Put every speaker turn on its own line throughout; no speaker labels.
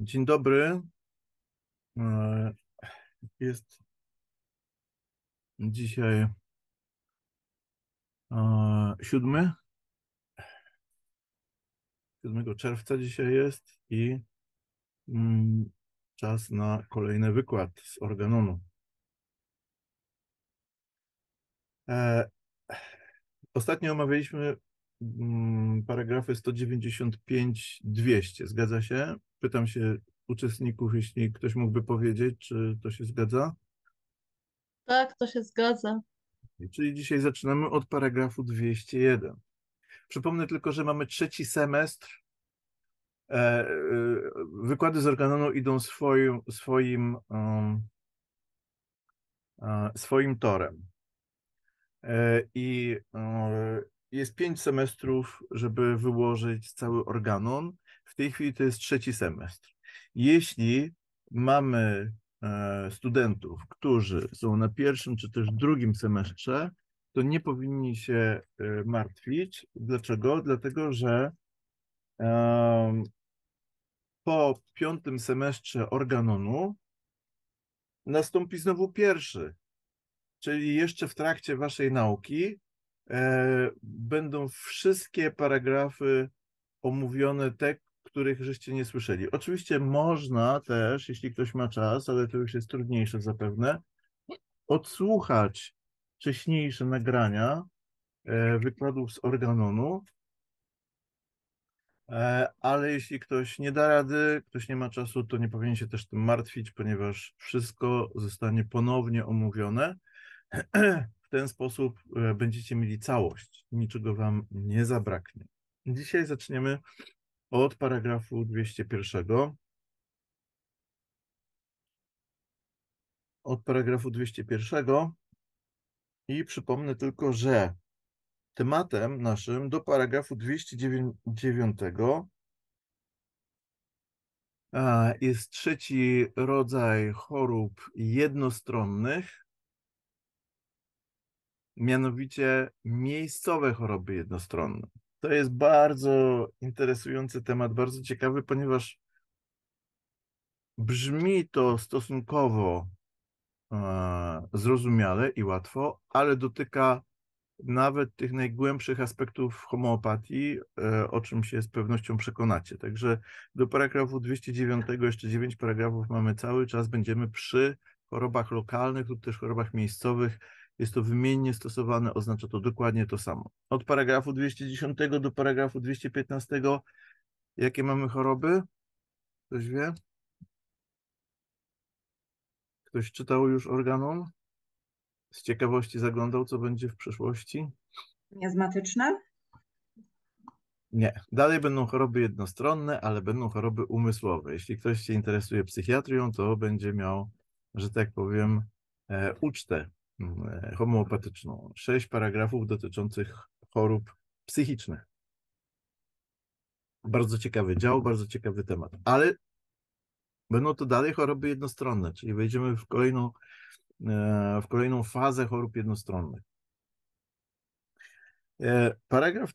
Dzień dobry. E, jest dzisiaj e, siódmy. 7 czerwca dzisiaj jest i mm, czas na kolejny wykład z organonu. E, ostatnio omawialiśmy mm, paragrafy 195-200, zgadza się? Pytam się uczestników, jeśli ktoś mógłby powiedzieć, czy to się zgadza? Tak, to się zgadza. Czyli dzisiaj zaczynamy od paragrafu 201. Przypomnę tylko, że mamy trzeci semestr. E, e, wykłady z organonu idą swoim, swoim, um, swoim torem. E, I jest pięć semestrów, żeby wyłożyć cały organon. W tej chwili to jest trzeci semestr. Jeśli mamy e, studentów, którzy są na pierwszym czy też drugim semestrze, to nie powinni się e, martwić. Dlaczego? Dlatego, że po piątym semestrze organonu nastąpi znowu pierwszy, czyli jeszcze w trakcie waszej nauki e, będą wszystkie paragrafy omówione, te, tak, których żeście nie słyszeli. Oczywiście można też, jeśli ktoś ma czas, ale to już jest trudniejsze zapewne, odsłuchać wcześniejsze nagrania e, wykładów z organonu, e, ale jeśli ktoś nie da rady, ktoś nie ma czasu, to nie powinien się też tym martwić, ponieważ wszystko zostanie ponownie omówione. W ten sposób e, będziecie mieli całość, niczego wam nie zabraknie. Dzisiaj zaczniemy od paragrafu 201. Od paragrafu 201 i przypomnę tylko, że tematem naszym do paragrafu 209 jest trzeci rodzaj chorób jednostronnych, mianowicie miejscowe choroby jednostronne. To jest bardzo interesujący temat, bardzo ciekawy, ponieważ brzmi to stosunkowo e, zrozumiale i łatwo, ale dotyka nawet tych najgłębszych aspektów homeopatii, e, o czym się z pewnością przekonacie. Także do paragrafu 209, jeszcze 9 paragrafów mamy cały czas, będziemy przy chorobach lokalnych lub też chorobach miejscowych jest to wymiennie stosowane, oznacza to dokładnie to samo. Od paragrafu 210 do paragrafu 215, jakie mamy choroby? Ktoś wie? Ktoś czytał już organom? Z ciekawości zaglądał, co będzie w przyszłości? Miazmatyczne? Nie. Dalej będą choroby jednostronne, ale będą choroby umysłowe. Jeśli ktoś się interesuje psychiatrią, to będzie miał, że tak powiem, e, ucztę E, homeopatyczną. Sześć paragrafów dotyczących chorób psychicznych. Bardzo ciekawy dział, mhm. bardzo ciekawy temat, ale będą to dalej choroby jednostronne, czyli wejdziemy w kolejną, e, w kolejną fazę chorób jednostronnych. E, paragraf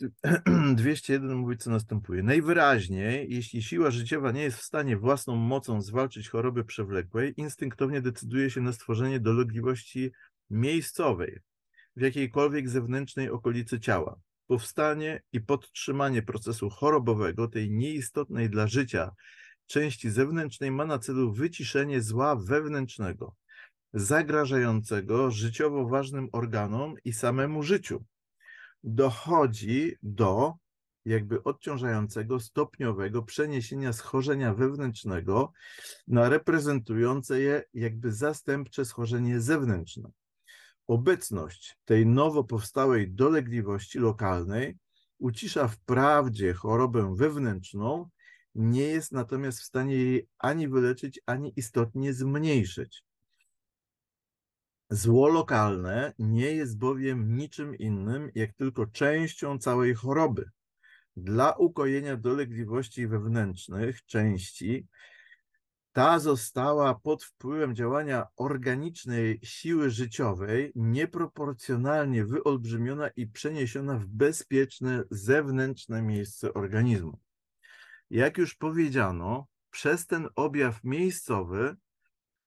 201 mówi, co następuje. Najwyraźniej, jeśli siła życiowa nie jest w stanie własną mocą zwalczyć choroby przewlekłej, instynktownie decyduje się na stworzenie dolegliwości miejscowej, w jakiejkolwiek zewnętrznej okolicy ciała. Powstanie i podtrzymanie procesu chorobowego, tej nieistotnej dla życia części zewnętrznej, ma na celu wyciszenie zła wewnętrznego, zagrażającego życiowo ważnym organom i samemu życiu. Dochodzi do jakby odciążającego, stopniowego przeniesienia schorzenia wewnętrznego na reprezentujące je jakby zastępcze schorzenie zewnętrzne. Obecność tej nowo powstałej dolegliwości lokalnej ucisza wprawdzie chorobę wewnętrzną, nie jest natomiast w stanie jej ani wyleczyć, ani istotnie zmniejszyć. Zło lokalne nie jest bowiem niczym innym, jak tylko częścią całej choroby. Dla ukojenia dolegliwości wewnętrznych części ta została pod wpływem działania organicznej siły życiowej nieproporcjonalnie wyolbrzymiona i przeniesiona w bezpieczne zewnętrzne miejsce organizmu. Jak już powiedziano, przez ten objaw miejscowy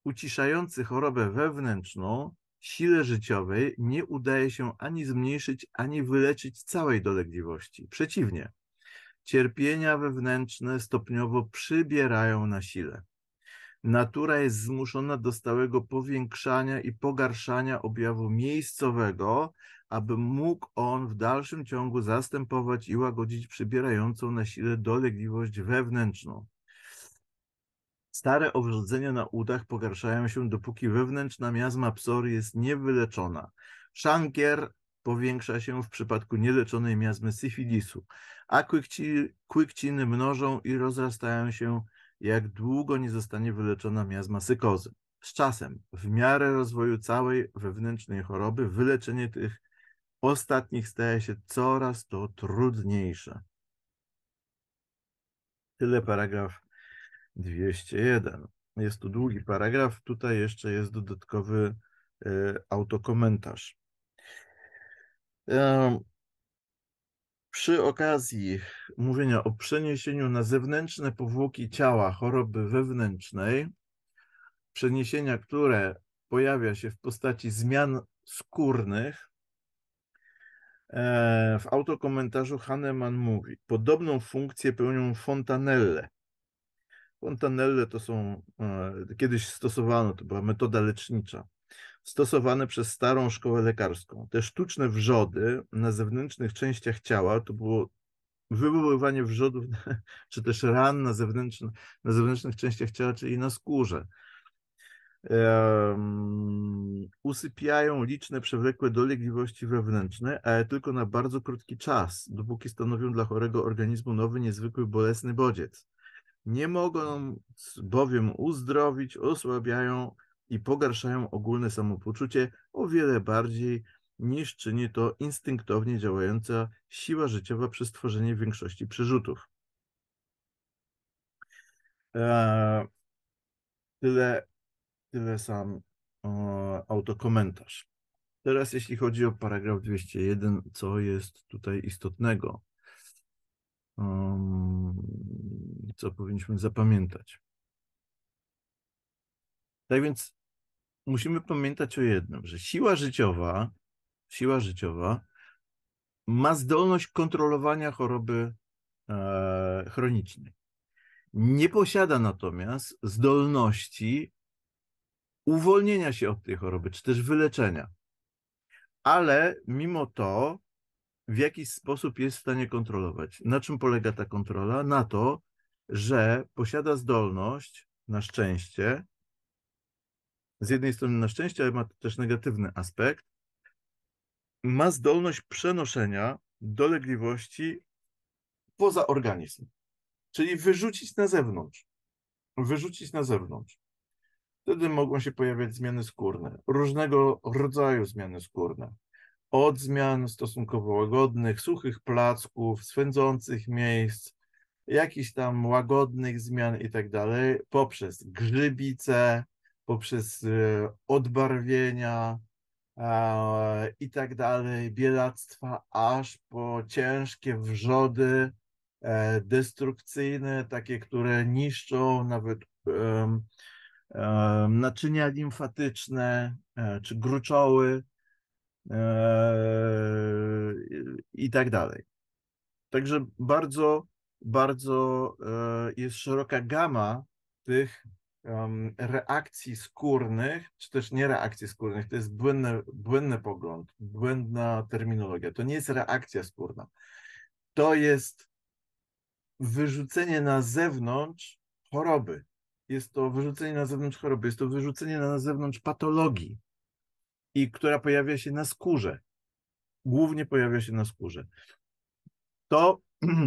uciszający chorobę wewnętrzną sile życiowej nie udaje się ani zmniejszyć, ani wyleczyć całej dolegliwości. Przeciwnie, cierpienia wewnętrzne stopniowo przybierają na sile natura jest zmuszona do stałego powiększania i pogarszania objawu miejscowego, aby mógł on w dalszym ciągu zastępować i łagodzić przybierającą na sile dolegliwość wewnętrzną. Stare owrzodzenia na udach pogarszają się, dopóki wewnętrzna miazma psor jest niewyleczona. Szankier powiększa się w przypadku nieleczonej miazmy syfilisu, a kłykciny mnożą i rozrastają się jak długo nie zostanie wyleczona miazma sykozy. Z czasem, w miarę rozwoju całej wewnętrznej choroby, wyleczenie tych ostatnich staje się coraz to trudniejsze. Tyle paragraf 201. Jest tu długi paragraf, tutaj jeszcze jest dodatkowy e, autokomentarz. Przy okazji mówienia o przeniesieniu na zewnętrzne powłoki ciała choroby wewnętrznej, przeniesienia, które pojawia się w postaci zmian skórnych, e, w autokomentarzu Hahnemann mówi: Podobną funkcję pełnią fontanelle. Fontanelle to są, e, kiedyś stosowano, to była metoda lecznicza stosowane przez starą szkołę lekarską. Te sztuczne wrzody na zewnętrznych częściach ciała to było wywoływanie wrzodów czy też ran na, na zewnętrznych częściach ciała, czyli na skórze. Um, usypiają liczne przewlekłe dolegliwości wewnętrzne, ale tylko na bardzo krótki czas, dopóki stanowią dla chorego organizmu nowy, niezwykły, bolesny bodziec. Nie mogą bowiem uzdrowić, osłabiają i pogarszają ogólne samopoczucie o wiele bardziej niż czyni to instynktownie działająca siła życiowa przez tworzenie większości przerzutów. Eee, tyle, tyle sam e, autokomentarz. Teraz jeśli chodzi o paragraf 201, co jest tutaj istotnego, um, co powinniśmy zapamiętać. Tak więc musimy pamiętać o jednym, że siła życiowa, siła życiowa ma zdolność kontrolowania choroby e, chronicznej. Nie posiada natomiast zdolności uwolnienia się od tej choroby, czy też wyleczenia. Ale mimo to w jakiś sposób jest w stanie kontrolować. Na czym polega ta kontrola? Na to, że posiada zdolność, na szczęście, z jednej strony na szczęście, ale ma to też negatywny aspekt, ma zdolność przenoszenia dolegliwości poza organizm, czyli wyrzucić na zewnątrz. Wyrzucić na zewnątrz. Wtedy mogą się pojawiać zmiany skórne, różnego rodzaju zmiany skórne. Od zmian stosunkowo łagodnych, suchych placków, swędzących miejsc, jakichś tam łagodnych zmian i tak dalej, poprzez grzybice, poprzez y, odbarwienia i tak dalej, bielactwa, aż po ciężkie wrzody e, destrukcyjne, takie, które niszczą nawet e, naczynia limfatyczne e, czy gruczoły i tak dalej. Także bardzo, bardzo jest szeroka gama tych reakcji skórnych, czy też nie reakcji skórnych, to jest błędny, błędny pogląd, błędna terminologia. To nie jest reakcja skórna. To jest wyrzucenie na zewnątrz choroby. Jest to wyrzucenie na zewnątrz choroby, jest to wyrzucenie na zewnątrz patologii, i która pojawia się na skórze. Głównie pojawia się na skórze. To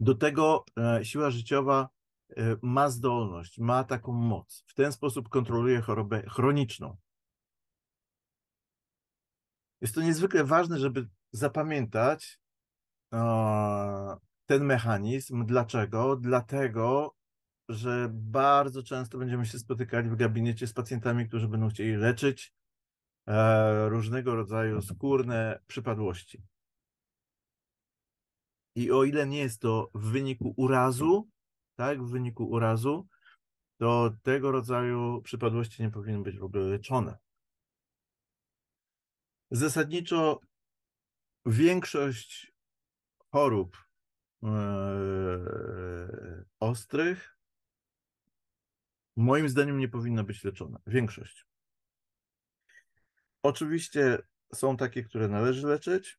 do tego e, siła życiowa Y, ma zdolność, ma taką moc. W ten sposób kontroluje chorobę chroniczną. Jest to niezwykle ważne, żeby zapamiętać ten mechanizm. Dlaczego? Dlatego, że bardzo często będziemy się spotykali w gabinecie z pacjentami, którzy będą chcieli leczyć e, różnego rodzaju skórne przypadłości. I o ile nie jest to w wyniku urazu, tak, w wyniku urazu, to tego rodzaju przypadłości nie powinny być w ogóle leczone. Zasadniczo większość chorób yy, ostrych moim zdaniem nie powinna być leczona. Większość. Oczywiście są takie, które należy leczyć,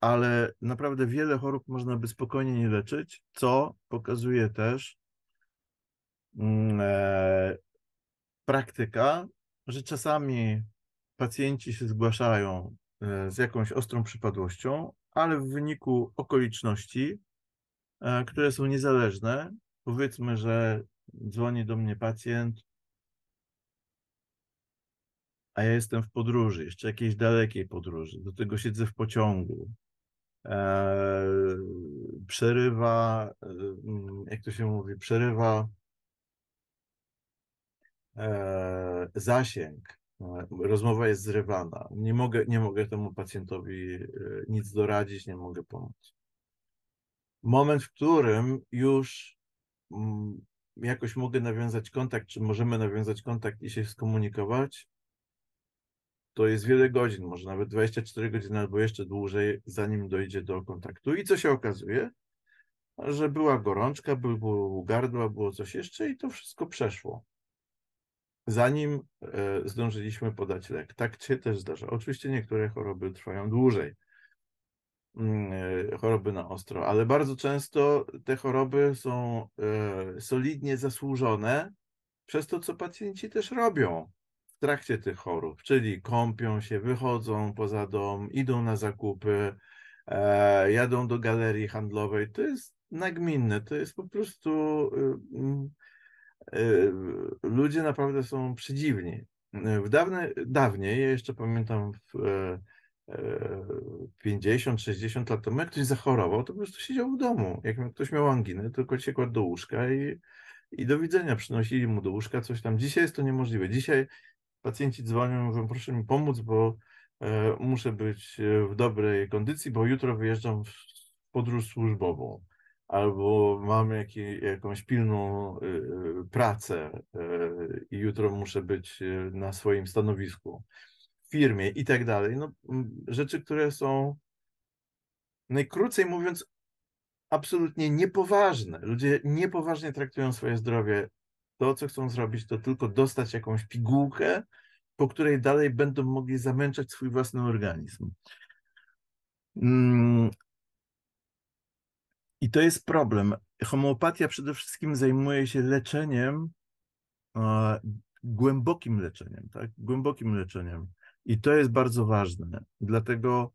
ale naprawdę wiele chorób można by spokojnie nie leczyć, co pokazuje też mm, e, praktyka, że czasami pacjenci się zgłaszają e, z jakąś ostrą przypadłością, ale w wyniku okoliczności, e, które są niezależne, powiedzmy, że dzwoni do mnie pacjent, a ja jestem w podróży, jeszcze jakiejś dalekiej podróży, do tego siedzę w pociągu, E, przerywa, e, mm, jak to się mówi, przerywa e, zasięg. Rozmowa jest zrywana. Nie mogę, nie mogę temu pacjentowi nic doradzić, nie mogę pomóc. Moment, w którym już mm, jakoś mogę nawiązać kontakt, czy możemy nawiązać kontakt i się skomunikować, to jest wiele godzin, może nawet 24 godziny albo jeszcze dłużej, zanim dojdzie do kontaktu. I co się okazuje? Że była gorączka, było gardła, było coś jeszcze i to wszystko przeszło. Zanim e, zdążyliśmy podać lek. Tak się też zdarza. Oczywiście niektóre choroby trwają dłużej mm, e, choroby na ostro, ale bardzo często te choroby są e, solidnie zasłużone przez to, co pacjenci też robią trakcie tych chorób, czyli kąpią się, wychodzą poza dom, idą na zakupy, e, jadą do galerii handlowej. To jest nagminne, to jest po prostu. Y, mm, y, ludzie naprawdę są przedziwni. W dawne, dawniej, ja jeszcze pamiętam w, 50-60 e, e, lat temu, jak ktoś zachorował, to po prostu siedział w domu. Jak ktoś miał anginę, tylko się kładł do łóżka i, i do widzenia. Przynosili mu do łóżka coś tam. Dzisiaj jest to niemożliwe. Dzisiaj pacjenci dzwonią, mówią, proszę mi pomóc, bo e, muszę być e, w dobrej kondycji, bo jutro wyjeżdżam w podróż służbową albo mam jakiej, jakąś pilną e, pracę i jutro muszę być na swoim stanowisku, w firmie i tak dalej. No, rzeczy, które są najkrócej mówiąc absolutnie niepoważne. Ludzie niepoważnie traktują swoje zdrowie to, co chcą zrobić, to tylko dostać jakąś pigułkę, po której dalej będą mogli zamęczać swój własny organizm. Mm. I to jest problem. Homeopatia przede wszystkim zajmuje się leczeniem, głębokim leczeniem, tak? Głębokim leczeniem. I to jest bardzo ważne. Dlatego,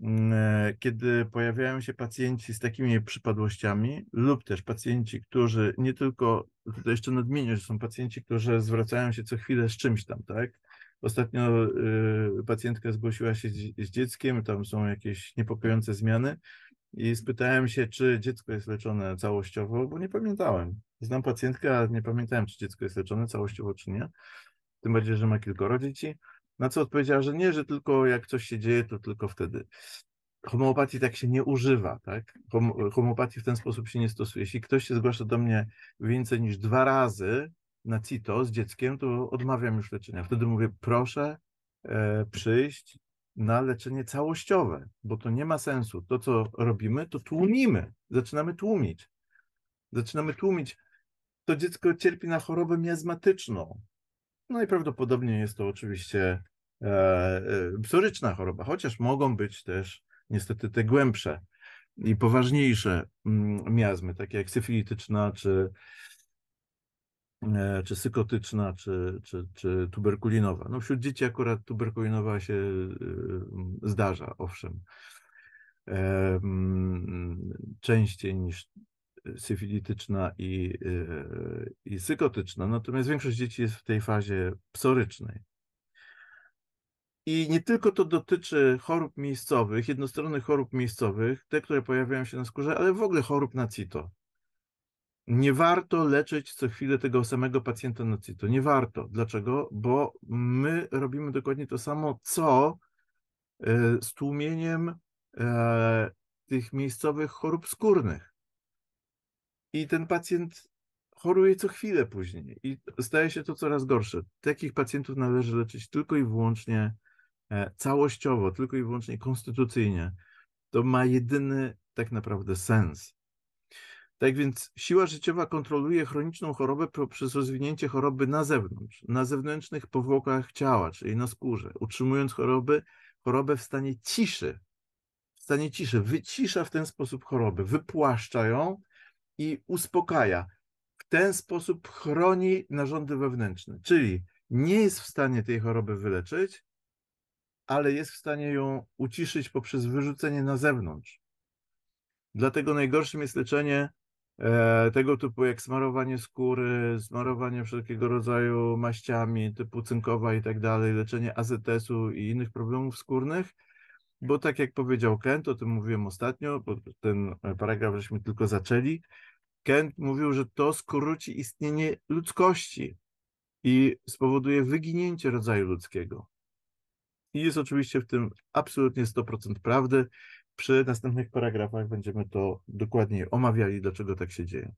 mm, e, kiedy pojawiają się pacjenci z takimi przypadłościami, lub też pacjenci, którzy nie tylko tutaj jeszcze nadmienię, że są pacjenci, którzy zwracają się co chwilę z czymś tam, tak? Ostatnio y, pacjentka zgłosiła się z, z, dzieckiem, tam są jakieś niepokojące zmiany i spytałem się, czy dziecko jest leczone całościowo, bo nie pamiętałem. Znam pacjentkę, ale nie pamiętałem, czy dziecko jest leczone całościowo, czy nie. Tym bardziej, że ma kilkoro dzieci. Na co odpowiedziała, że nie, że tylko jak coś się dzieje, to tylko wtedy homeopatii tak się nie używa, tak? Homeopatii w ten sposób się nie stosuje. Jeśli ktoś się zgłasza do mnie więcej niż dwa razy na CITO z dzieckiem, to odmawiam już leczenia. Wtedy mówię, proszę e, przyjść na leczenie całościowe, bo to nie ma sensu. To, co robimy, to tłumimy. Zaczynamy tłumić. Zaczynamy tłumić. To dziecko cierpi na chorobę miazmatyczną. No i prawdopodobnie jest to oczywiście e, e, psoryczna choroba, chociaż mogą być też niestety te głębsze i poważniejsze mm, miazmy, takie jak syfilityczna, czy, e, czy sykotyczna, czy, czy, czy tuberkulinowa. No wśród dzieci akurat tuberkulinowa się e, zdarza, owszem, e, mm, częściej niż syfilityczna i, i sykotyczna, natomiast większość dzieci jest w tej fazie psorycznej. I nie tylko to dotyczy chorób miejscowych, jednostronnych chorób miejscowych, te, które pojawiają się na skórze, ale w ogóle chorób na CITO. Nie warto leczyć co chwilę tego samego pacjenta na CITO. Nie warto. Dlaczego? Bo my robimy dokładnie to samo, co e, z tłumieniem e, tych miejscowych chorób skórnych. I ten pacjent choruje co chwilę później i staje się to coraz gorsze. Takich pacjentów należy leczyć tylko i wyłącznie E, całościowo, tylko i wyłącznie konstytucyjnie, to ma jedyny tak naprawdę sens. Tak więc siła życiowa kontroluje chroniczną chorobę poprzez rozwinięcie choroby na zewnątrz, na zewnętrznych powłokach ciała, czyli na skórze, utrzymując choroby, chorobę w stanie ciszy. W stanie ciszy wycisza w ten sposób choroby, wypłaszcza ją i uspokaja. W ten sposób chroni narządy wewnętrzne, czyli nie jest w stanie tej choroby wyleczyć, ale jest w stanie ją uciszyć poprzez wyrzucenie na zewnątrz. Dlatego najgorszym jest leczenie e, tego typu jak smarowanie skóry, smarowanie wszelkiego rodzaju maściami typu cynkowa i tak dalej, leczenie AZS-u i innych problemów skórnych, bo tak jak powiedział Kent, o tym mówiłem ostatnio, bo ten e, paragraf żeśmy tylko zaczęli, Kent mówił, że to skróci istnienie ludzkości i spowoduje wyginięcie rodzaju ludzkiego. I jest oczywiście w tym absolutnie 100% prawdy. Przy następnych paragrafach będziemy to dokładniej omawiali, dlaczego tak się dzieje.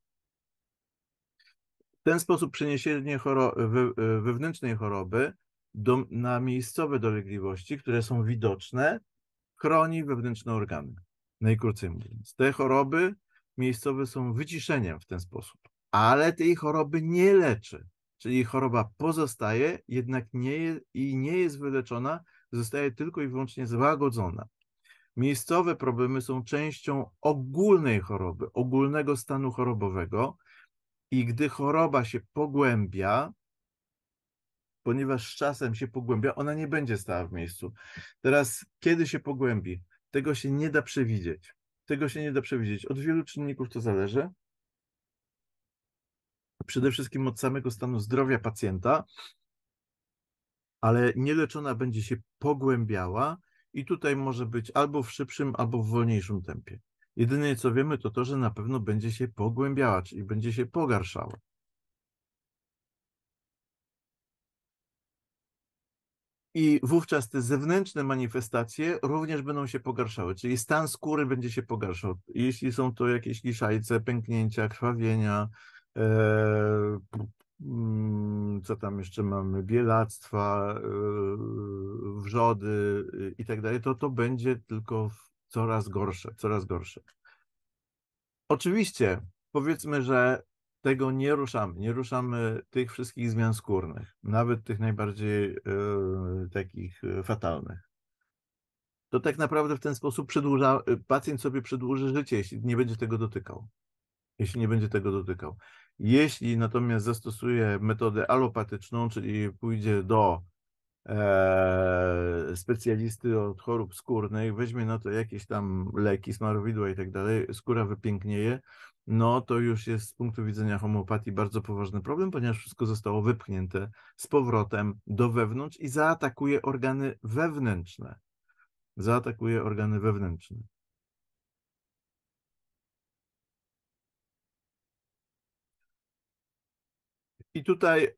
W ten sposób przeniesienie choro we e, wewnętrznej choroby do, na miejscowe dolegliwości, które są widoczne, chroni wewnętrzne organy. Najkrócej mówiąc, te choroby miejscowe są wyciszeniem w ten sposób, ale tej choroby nie leczy. Czyli choroba pozostaje, jednak nie i nie jest wyleczona zostaje tylko i wyłącznie złagodzona. Miejscowe problemy są częścią ogólnej choroby, ogólnego stanu chorobowego i gdy choroba się pogłębia, ponieważ z czasem się pogłębia, ona nie będzie stała w miejscu. Teraz, kiedy się pogłębi, tego się nie da przewidzieć. Tego się nie da przewidzieć. Od wielu czynników to zależy. Przede wszystkim od samego stanu zdrowia pacjenta, ale nieleczona będzie się pogłębiała i tutaj może być albo w szybszym, albo w wolniejszym tempie. Jedyne co wiemy, to to, że na pewno będzie się pogłębiała, czyli będzie się pogarszała. I wówczas te zewnętrzne manifestacje również będą się pogarszały, czyli stan skóry będzie się pogarszał. Jeśli są to jakieś liszajce, pęknięcia, krwawienia, e, Mm, co tam jeszcze mamy, bielactwa, yy, wrzody yy, i tak dalej, to to będzie tylko coraz gorsze, coraz gorsze. Oczywiście, powiedzmy, że tego nie ruszamy, nie ruszamy tych wszystkich zmian skórnych, nawet tych najbardziej y, takich fatalnych. To tak naprawdę w ten sposób przedłuża, pacjent sobie przedłuży życie, jeśli nie będzie tego dotykał. Jeśli nie będzie tego dotykał. Jeśli natomiast zastosuje metodę alopatyczną, czyli pójdzie do e, specjalisty od chorób skórnych, weźmie na to jakieś tam leki, smarowidła i tak dalej, skóra wypięknieje, no to już jest z punktu widzenia homeopatii bardzo poważny problem, ponieważ wszystko zostało wypchnięte z powrotem do wewnątrz i zaatakuje organy wewnętrzne. Zaatakuje organy wewnętrzne. I tutaj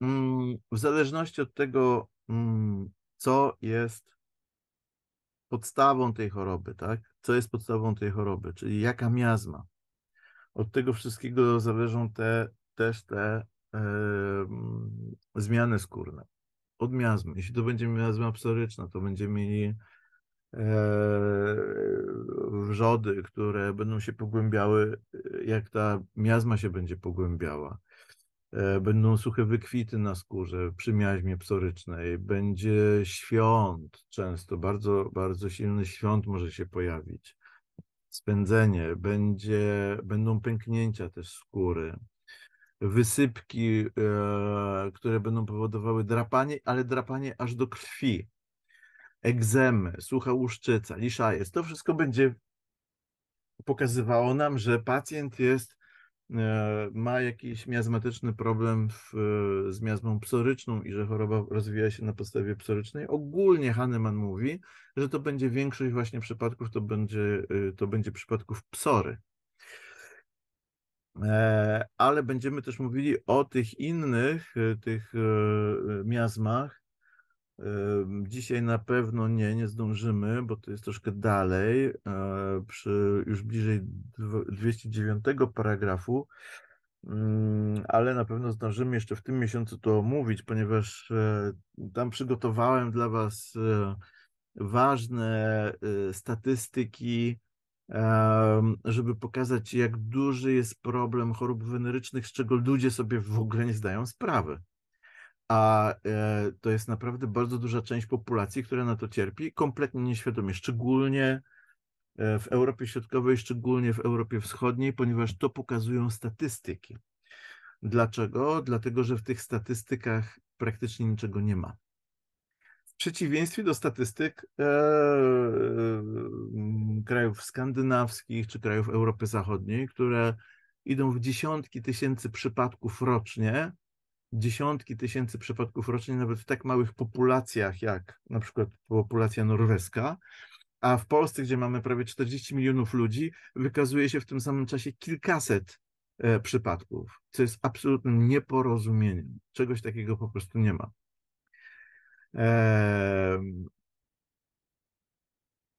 mm, w zależności od tego, mm, co jest podstawą tej choroby, tak? Co jest podstawą tej choroby, czyli jaka miazma. Od tego wszystkiego zależą te, też te zmiany skórne. Od miazmy. Jeśli to będzie miazma psoryczna, to będziemy mieli e, wrzody, które będą się pogłębiały, e, jak ta miazma się będzie pogłębiała. E, będą suche wykwity na skórze przy miaźmie psorycznej, będzie świąt często, bardzo, bardzo silny świąt może się pojawić, spędzenie, będzie, będą pęknięcia też skóry, wysypki, e, które będą powodowały drapanie, ale drapanie aż do krwi, egzemy, sucha łuszczyca, lisza jest, to wszystko będzie pokazywało nam, że pacjent jest E, ma jakiś miazmatyczny problem w, e, z miazmą psoryczną i że choroba rozwija się na podstawie psorycznej. Ogólnie Hahnemann mówi, że to będzie większość właśnie przypadków, to będzie, e, to będzie przypadków psory. Ale będziemy też mówili o tych innych, tych miazmach, Dzisiaj na pewno nie, nie zdążymy, bo to jest troszkę dalej, e, przy już bliżej 209 paragrafu, mm, ale na pewno zdążymy jeszcze w tym miesiącu to omówić, ponieważ e, tam przygotowałem dla Was e, ważne statystyki, żeby pokazać, jak duży jest problem chorób wenerycznych, z czego ludzie sobie w ogóle nie zdają sprawy a e, to jest naprawdę bardzo duża część populacji, która na to cierpi, kompletnie nieświadomie, szczególnie e, w Europie Środkowej, szczególnie w Europie Wschodniej, ponieważ to pokazują statystyki. Dlaczego? Dlatego, że w tych statystykach praktycznie niczego nie ma. W przeciwieństwie do statystyk e, e, krajów skandynawskich czy krajów Europy Zachodniej, które idą w dziesiątki tysięcy przypadków rocznie, dziesiątki tysięcy przypadków rocznie, nawet w tak małych populacjach jak na przykład populacja norweska, a w Polsce, gdzie mamy prawie 40 milionów ludzi, wykazuje się w tym samym czasie kilkaset e, przypadków, co jest absolutnym nieporozumieniem. Czegoś takiego po prostu nie ma.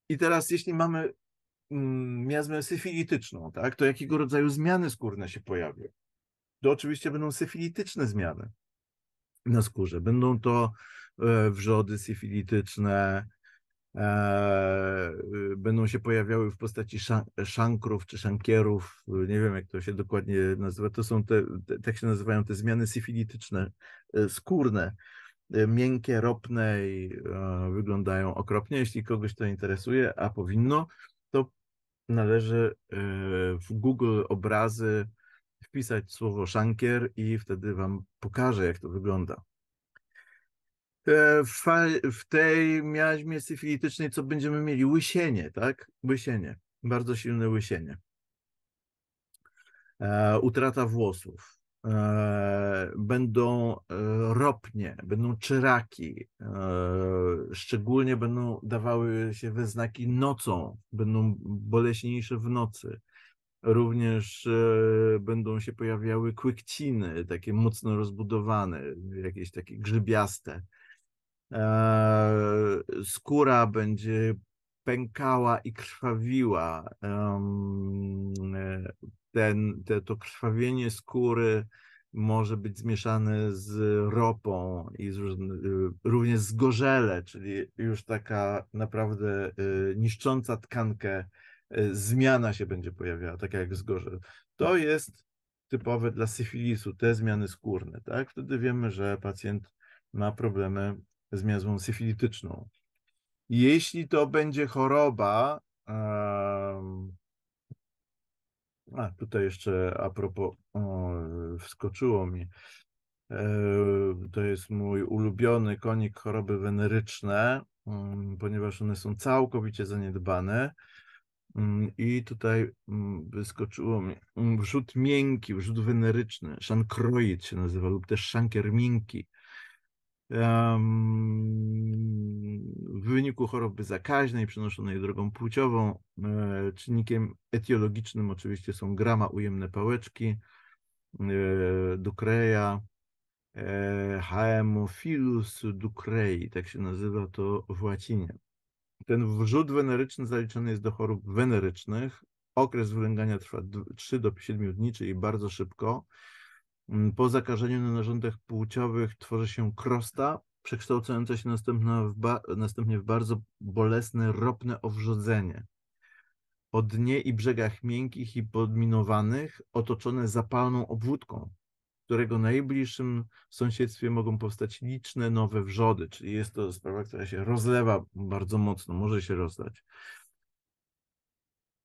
I teraz, jeśli mamy mm, miazmę syfilityczną, tak, to jakiego rodzaju zmiany skórne się pojawią? to oczywiście będą syfilityczne zmiany na skórze. Będą to e, wrzody syfilityczne, e, e, będą się pojawiały w postaci szankrów czy szankierów, nie wiem jak to się dokładnie nazywa, to są te, tak się nazywają te zmiany syfilityczne, skórne, miękkie, ropne i wyglądają okropnie, jeśli kogoś to interesuje, a powinno, to należy w Google obrazy wpisać słowo szankier i wtedy Wam pokażę, jak to wygląda. E, w, tej miaźmie syfilitycznej co będziemy mieli? Łysienie, tak? Łysienie. Bardzo silne łysienie. E, utrata włosów. E, będą ropnie, będą czyraki, szczególnie będą dawały się we znaki nocą, będą boleśniejsze w nocy. Również e, będą się pojawiały kłykciny, takie mocno rozbudowane, jakieś takie grzybiaste. E, skóra będzie pękała i krwawiła. E, ten, te, to krwawienie skóry może być zmieszane z ropą i z różny, również czyli już taka naprawdę niszcząca tkankę E, zmiana się będzie pojawiała, taka jak zgorze. To jest typowe dla syfilisu, te zmiany skórne, tak? Wtedy wiemy, że pacjent ma problemy z miazmą syfilityczną. Jeśli to będzie choroba, a tutaj jeszcze a propos, o, wskoczyło mi, e, to jest mój ulubiony konik choroby weneryczne, mm, ponieważ one są całkowicie zaniedbane. Mm, I tutaj mm, wyskoczyło mi mm, wrzut miękki, wrzut weneryczny, szankroid się nazywa, lub też szankier miękki. W wyniku choroby zakaźnej przenoszonej drogą płciową, e, czynnikiem etiologicznym oczywiście są grama ujemne pałeczki, e, Dukreja, e, Haemophilus Dukrei, tak się nazywa to w łacinie. Ten wrzód weneryczny zaliczany jest do chorób wenerycznych. Okres wylęgania trwa 3 do 7 dni, czyli bardzo szybko. Mm, po zakażeniu na narządach płciowych tworzy się krosta, przekształcająca się następna w następnie w bardzo bolesne, ropne owrzodzenie. O dnie i brzegach miękkich i podminowanych, otoczone zapalną obwódką, którego najbliższym sąsiedztwie mogą powstać liczne nowe wrzody, czyli jest to sprawa, która się rozlewa bardzo mocno, może się rozlać.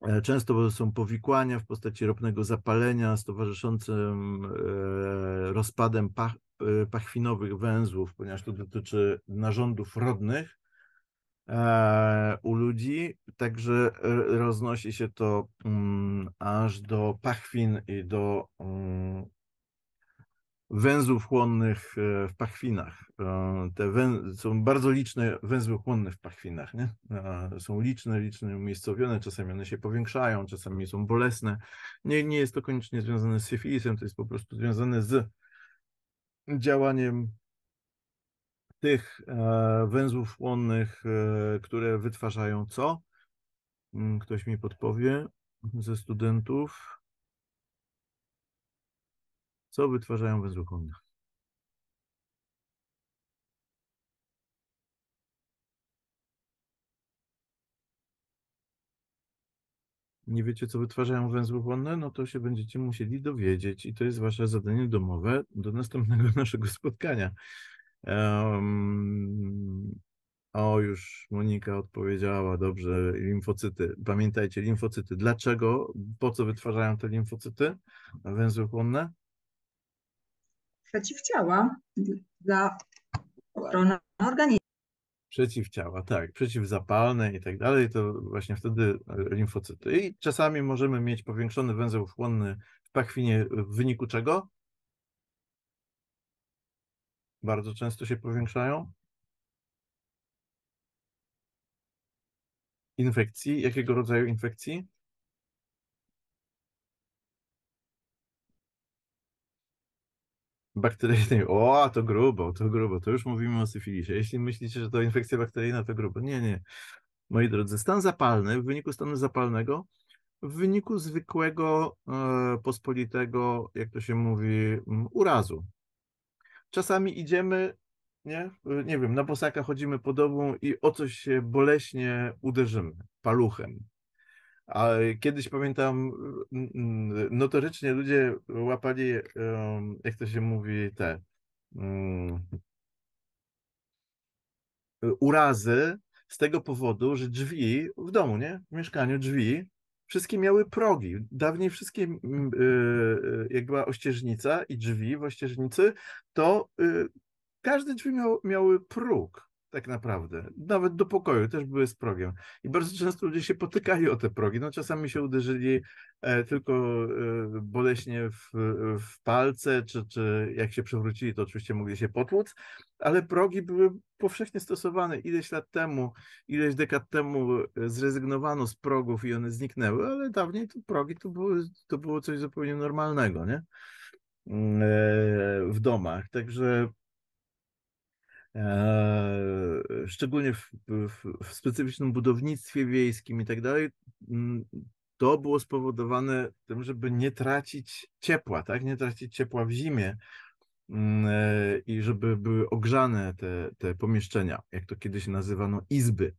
E, często są powikłania w postaci ropnego zapalenia z towarzyszącym e, rozpadem pach, e, pachwinowych węzłów, ponieważ to dotyczy narządów rodnych u ludzi, także roznosi się to mm, aż do pachwin i do mm, węzłów chłonnych e, w pachwinach. E, te wę... Są bardzo liczne węzły chłonne w pachwinach. Nie? E, są liczne, liczne umiejscowione, czasami one się powiększają, czasami są bolesne. Nie, nie jest to koniecznie związane z syfilisem, to jest po prostu związane z działaniem tych węzłów chłonnych, które wytwarzają co? Mm, ktoś mi podpowie ze studentów co wytwarzają bezruchomie. nie wiecie, co wytwarzają węzły chłonne, no to się będziecie musieli dowiedzieć i to jest wasze zadanie domowe do następnego naszego spotkania. Um, o, już Monika odpowiedziała, dobrze, limfocyty. Pamiętajcie, limfocyty. Dlaczego, po co wytwarzają te limfocyty, węzły chłonne? przeciwciała dla ochrony organizmu. Przeciwciała, tak, przeciwzapalne i tak dalej, to właśnie wtedy e, limfocyty. I czasami możemy mieć powiększony węzeł chłonny w pachwinie e, w wyniku czego? Bardzo często się powiększają? Infekcji? Jakiego rodzaju infekcji? bakteryjnej. O, to grubo, to grubo, to już mówimy o syfilisie. Jeśli myślicie, że to infekcja bakteryjna, to grubo. Nie, nie. Moi drodzy, stan zapalny, w wyniku stanu zapalnego, w wyniku zwykłego, e, pospolitego, jak to się mówi, urazu. Czasami idziemy, nie, e, nie wiem, na posaka chodzimy po domu i o coś się boleśnie uderzymy paluchem, a kiedyś pamiętam, mm, mm, y, notorycznie ludzie łapali, jak to się mówi, te mm, urazy z tego powodu, że drzwi w domu, nie? W mieszkaniu drzwi wszystkie miały progi. Dawniej wszystkie, y, y, jak była ościeżnica i drzwi w ościeżnicy, to każdy drzwi miał, miały próg tak naprawdę. Nawet do pokoju też były z progiem. I bardzo często ludzie się potykali o te progi. No, czasami się uderzyli e, tylko e, boleśnie w, w palce, czy, czy jak się przewrócili, to oczywiście mogli się potłuc, ale progi były powszechnie stosowane ileś lat temu, ileś dekad temu e, zrezygnowano z progów i one zniknęły, ale dawniej to progi to było, to było coś zupełnie normalnego, nie? Mm, e, w domach. Także E, szczególnie w, w, w specyficznym budownictwie wiejskim i tak dalej, mm, to było spowodowane tym, żeby nie tracić ciepła, tak? Nie tracić ciepła w zimie mm, e, i żeby były ogrzane te, te pomieszczenia, jak to kiedyś nazywano izby,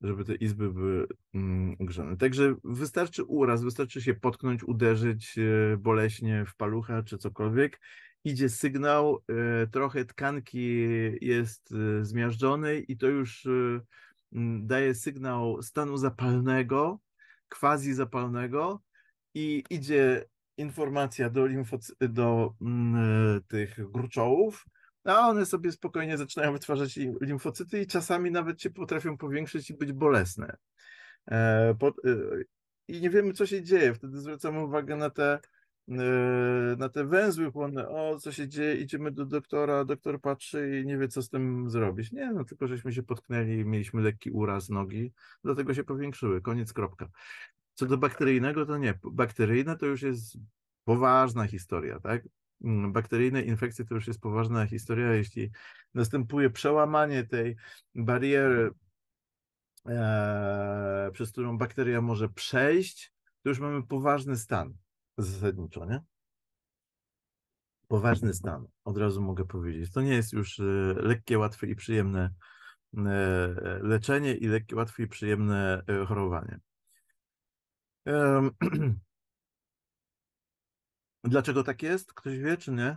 żeby te izby były mm, ogrzane. Także wystarczy uraz, wystarczy się potknąć, uderzyć e, boleśnie w palucha czy cokolwiek idzie sygnał, e, trochę tkanki jest e, zmiażdżonej i to już e, daje sygnał stanu zapalnego, quasi zapalnego i idzie informacja do, limfoc- do mm, tych gruczołów, a one sobie spokojnie zaczynają wytwarzać limfocyty i czasami nawet się potrafią powiększyć i być bolesne. E, po, e, I nie wiemy, co się dzieje. Wtedy zwracamy uwagę na te Yy, na te węzły chłonne. o co się dzieje, idziemy do doktora, doktor patrzy i nie wie co z tym zrobić. Nie, no tylko żeśmy się potknęli, mieliśmy lekki uraz nogi, dlatego się powiększyły, koniec, kropka. Co do bakteryjnego, to nie. Bakteryjne to już jest poważna historia, tak? Mm, bakteryjne infekcje to już jest poważna historia, jeśli następuje przełamanie tej bariery, e, przez którą bakteria może przejść, to już mamy poważny stan zasadniczo, nie? Poważny mhm. stan, od razu mogę powiedzieć. To nie jest już y, lekkie, łatwe i przyjemne y, leczenie i lekkie, łatwe i przyjemne y, chorowanie. Dlaczego tak jest? Ktoś wie, czy nie?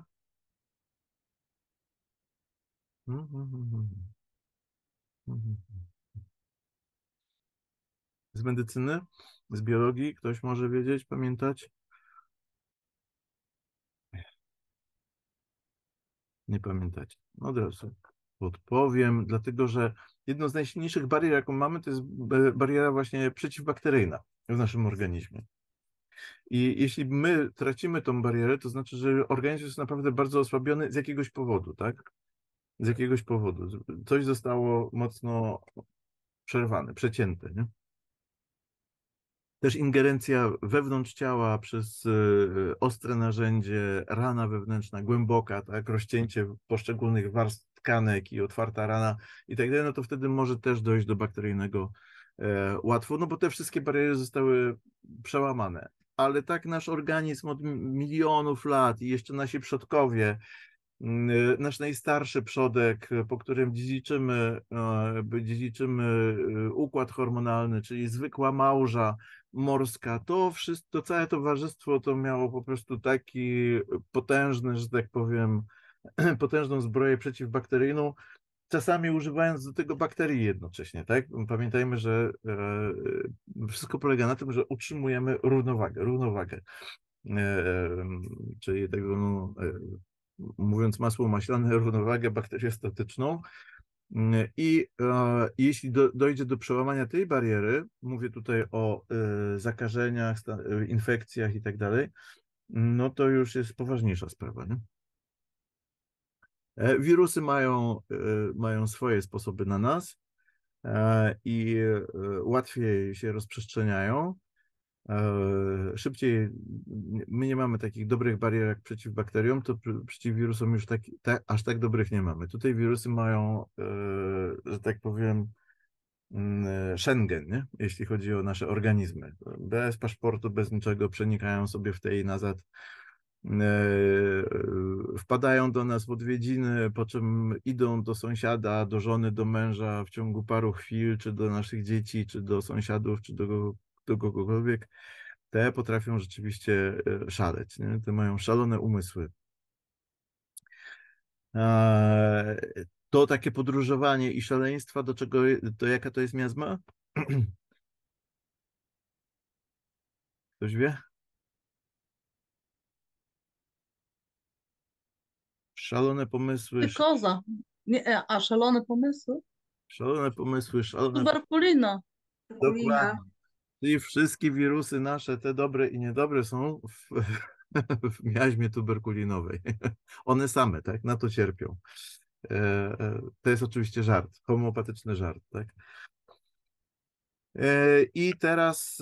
Mhm, mhm, z medycyny, z biologii ktoś może wiedzieć, pamiętać? nie pamiętacie. Od razu odpowiem, dlatego że jedną z najsilniejszych barier, jaką mamy, to jest bariera właśnie przeciwbakteryjna w naszym organizmie. I jeśli my tracimy tą barierę, to znaczy, że organizm jest naprawdę bardzo osłabiony z jakiegoś powodu, tak? Z jakiegoś powodu. Coś zostało mocno przerwane, przecięte, nie? też ingerencja wewnątrz ciała przez y, y, ostre narzędzie, rana wewnętrzna, głęboka, tak, rozcięcie poszczególnych warstw tkanek i otwarta rana i tak dalej, no to wtedy może też dojść do bakteryjnego e, łatwo, no bo te wszystkie bariery zostały przełamane. Ale tak nasz organizm od milionów lat i jeszcze nasi przodkowie, mm, y, nasz najstarszy przodek, po którym dziedziczymy, e, dziedziczymy układ hormonalny, czyli zwykła małża, morska. To wszystko, całe towarzystwo to miało po prostu taki e, potężny, że tak powiem, potężną zbroję przeciwbakteryjną, czasami używając do tego bakterii jednocześnie, tak? Pamiętajmy, że e, e, wszystko polega na tym, że utrzymujemy równowagę, równowagę. Czyli tak zwaną, mówiąc masło maślane, równowagę bakteriostatyczną, Mm, I e, jeśli do, dojdzie do przełamania tej bariery, mówię tutaj o e, zakażeniach, sta, e, infekcjach i tak dalej, no to już jest poważniejsza sprawa. Nie? E, wirusy mają, e, mają swoje sposoby na nas i łatwiej się rozprzestrzeniają. E, szybciej, my nie mamy takich dobrych barier jak przeciw bakteriom, to przeciw wirusom już tak, aż tak dobrych nie mamy. Tutaj wirusy mają, e, że tak powiem, mm, e, Schengen, nie? jeśli chodzi o nasze organizmy. Bez paszportu, bez niczego przenikają sobie w tej i nazad. Wpadają do nas w odwiedziny, po czym idą do sąsiada, do żony, do męża w ciągu paru chwil, czy do naszych dzieci, czy do sąsiadów, czy do do kogokolwiek, te potrafią rzeczywiście e, szaleć. Nie? Te mają szalone umysły. To takie podróżowanie i szaleństwa, do czego, do jaka to jest miazma? Ktoś wie? Szalone pomysły. Koza. Nie, e, a szalone pomysły? Szalone pomysły, szalone. Barpolina. Dokładnie. Czyli wszystkie wirusy nasze, te dobre i niedobre, są w, w miaźmie tuberkulinowej. One same, tak? Na to cierpią. E, e, to jest oczywiście żart, homeopatyczny żart, tak? E, I teraz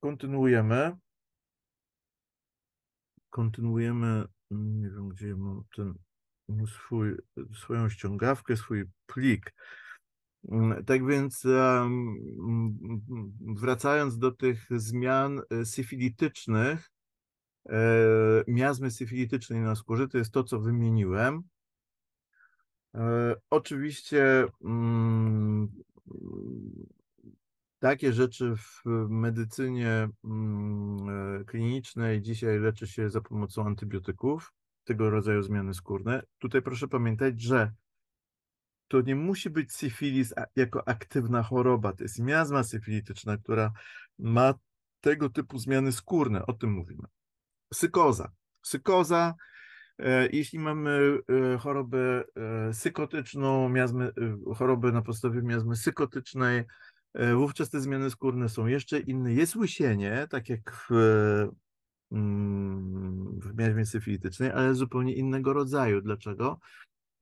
kontynuujemy. Kontynuujemy, mm, nie wiem gdzie mam ten swój, swoją ściągawkę, swój plik. Mm, tak więc wracając do tych zmian e, syfilitycznych, e, miazmy syfilitycznej na skórze to jest to, co wymieniłem. E, oczywiście mm, takie rzeczy w medycynie mm, klinicznej dzisiaj leczy się za pomocą antybiotyków, tego rodzaju zmiany skórne. Tutaj proszę pamiętać, że to nie musi być syfilis jako aktywna choroba. To jest miazma syfilityczna, która ma tego typu zmiany skórne, o tym mówimy. Sykoza. Sykoza, e, jeśli mamy e, chorobę e, sykotyczną, miazmy, e, chorobę na podstawie miazmy sykotycznej, e, wówczas te zmiany skórne są jeszcze inne. Jest łysienie, tak jak w, mm, w miazmie syfilitycznej, ale zupełnie innego rodzaju. Dlaczego?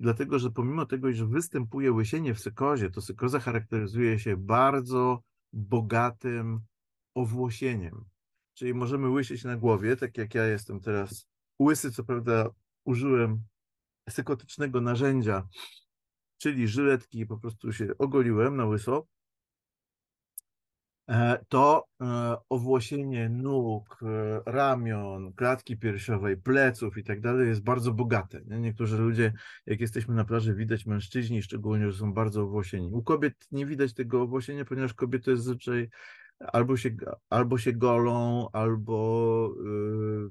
dlatego że pomimo tego, iż występuje łysienie w sykozie, to sykoza charakteryzuje się bardzo bogatym owłosieniem. Czyli możemy łysieć na głowie, tak jak ja jestem teraz łysy, co prawda użyłem sykotycznego narzędzia, czyli żyletki, po prostu się ogoliłem na łyso, E, to e, owłosienie nóg, e, ramion, klatki piersiowej, pleców i tak dalej jest bardzo bogate. Niektórzy ludzie, jak jesteśmy na plaży, widać mężczyźni szczególnie, że są bardzo owłosieni. U kobiet nie widać tego owłosienia, ponieważ kobiety zazwyczaj albo się, albo się golą, albo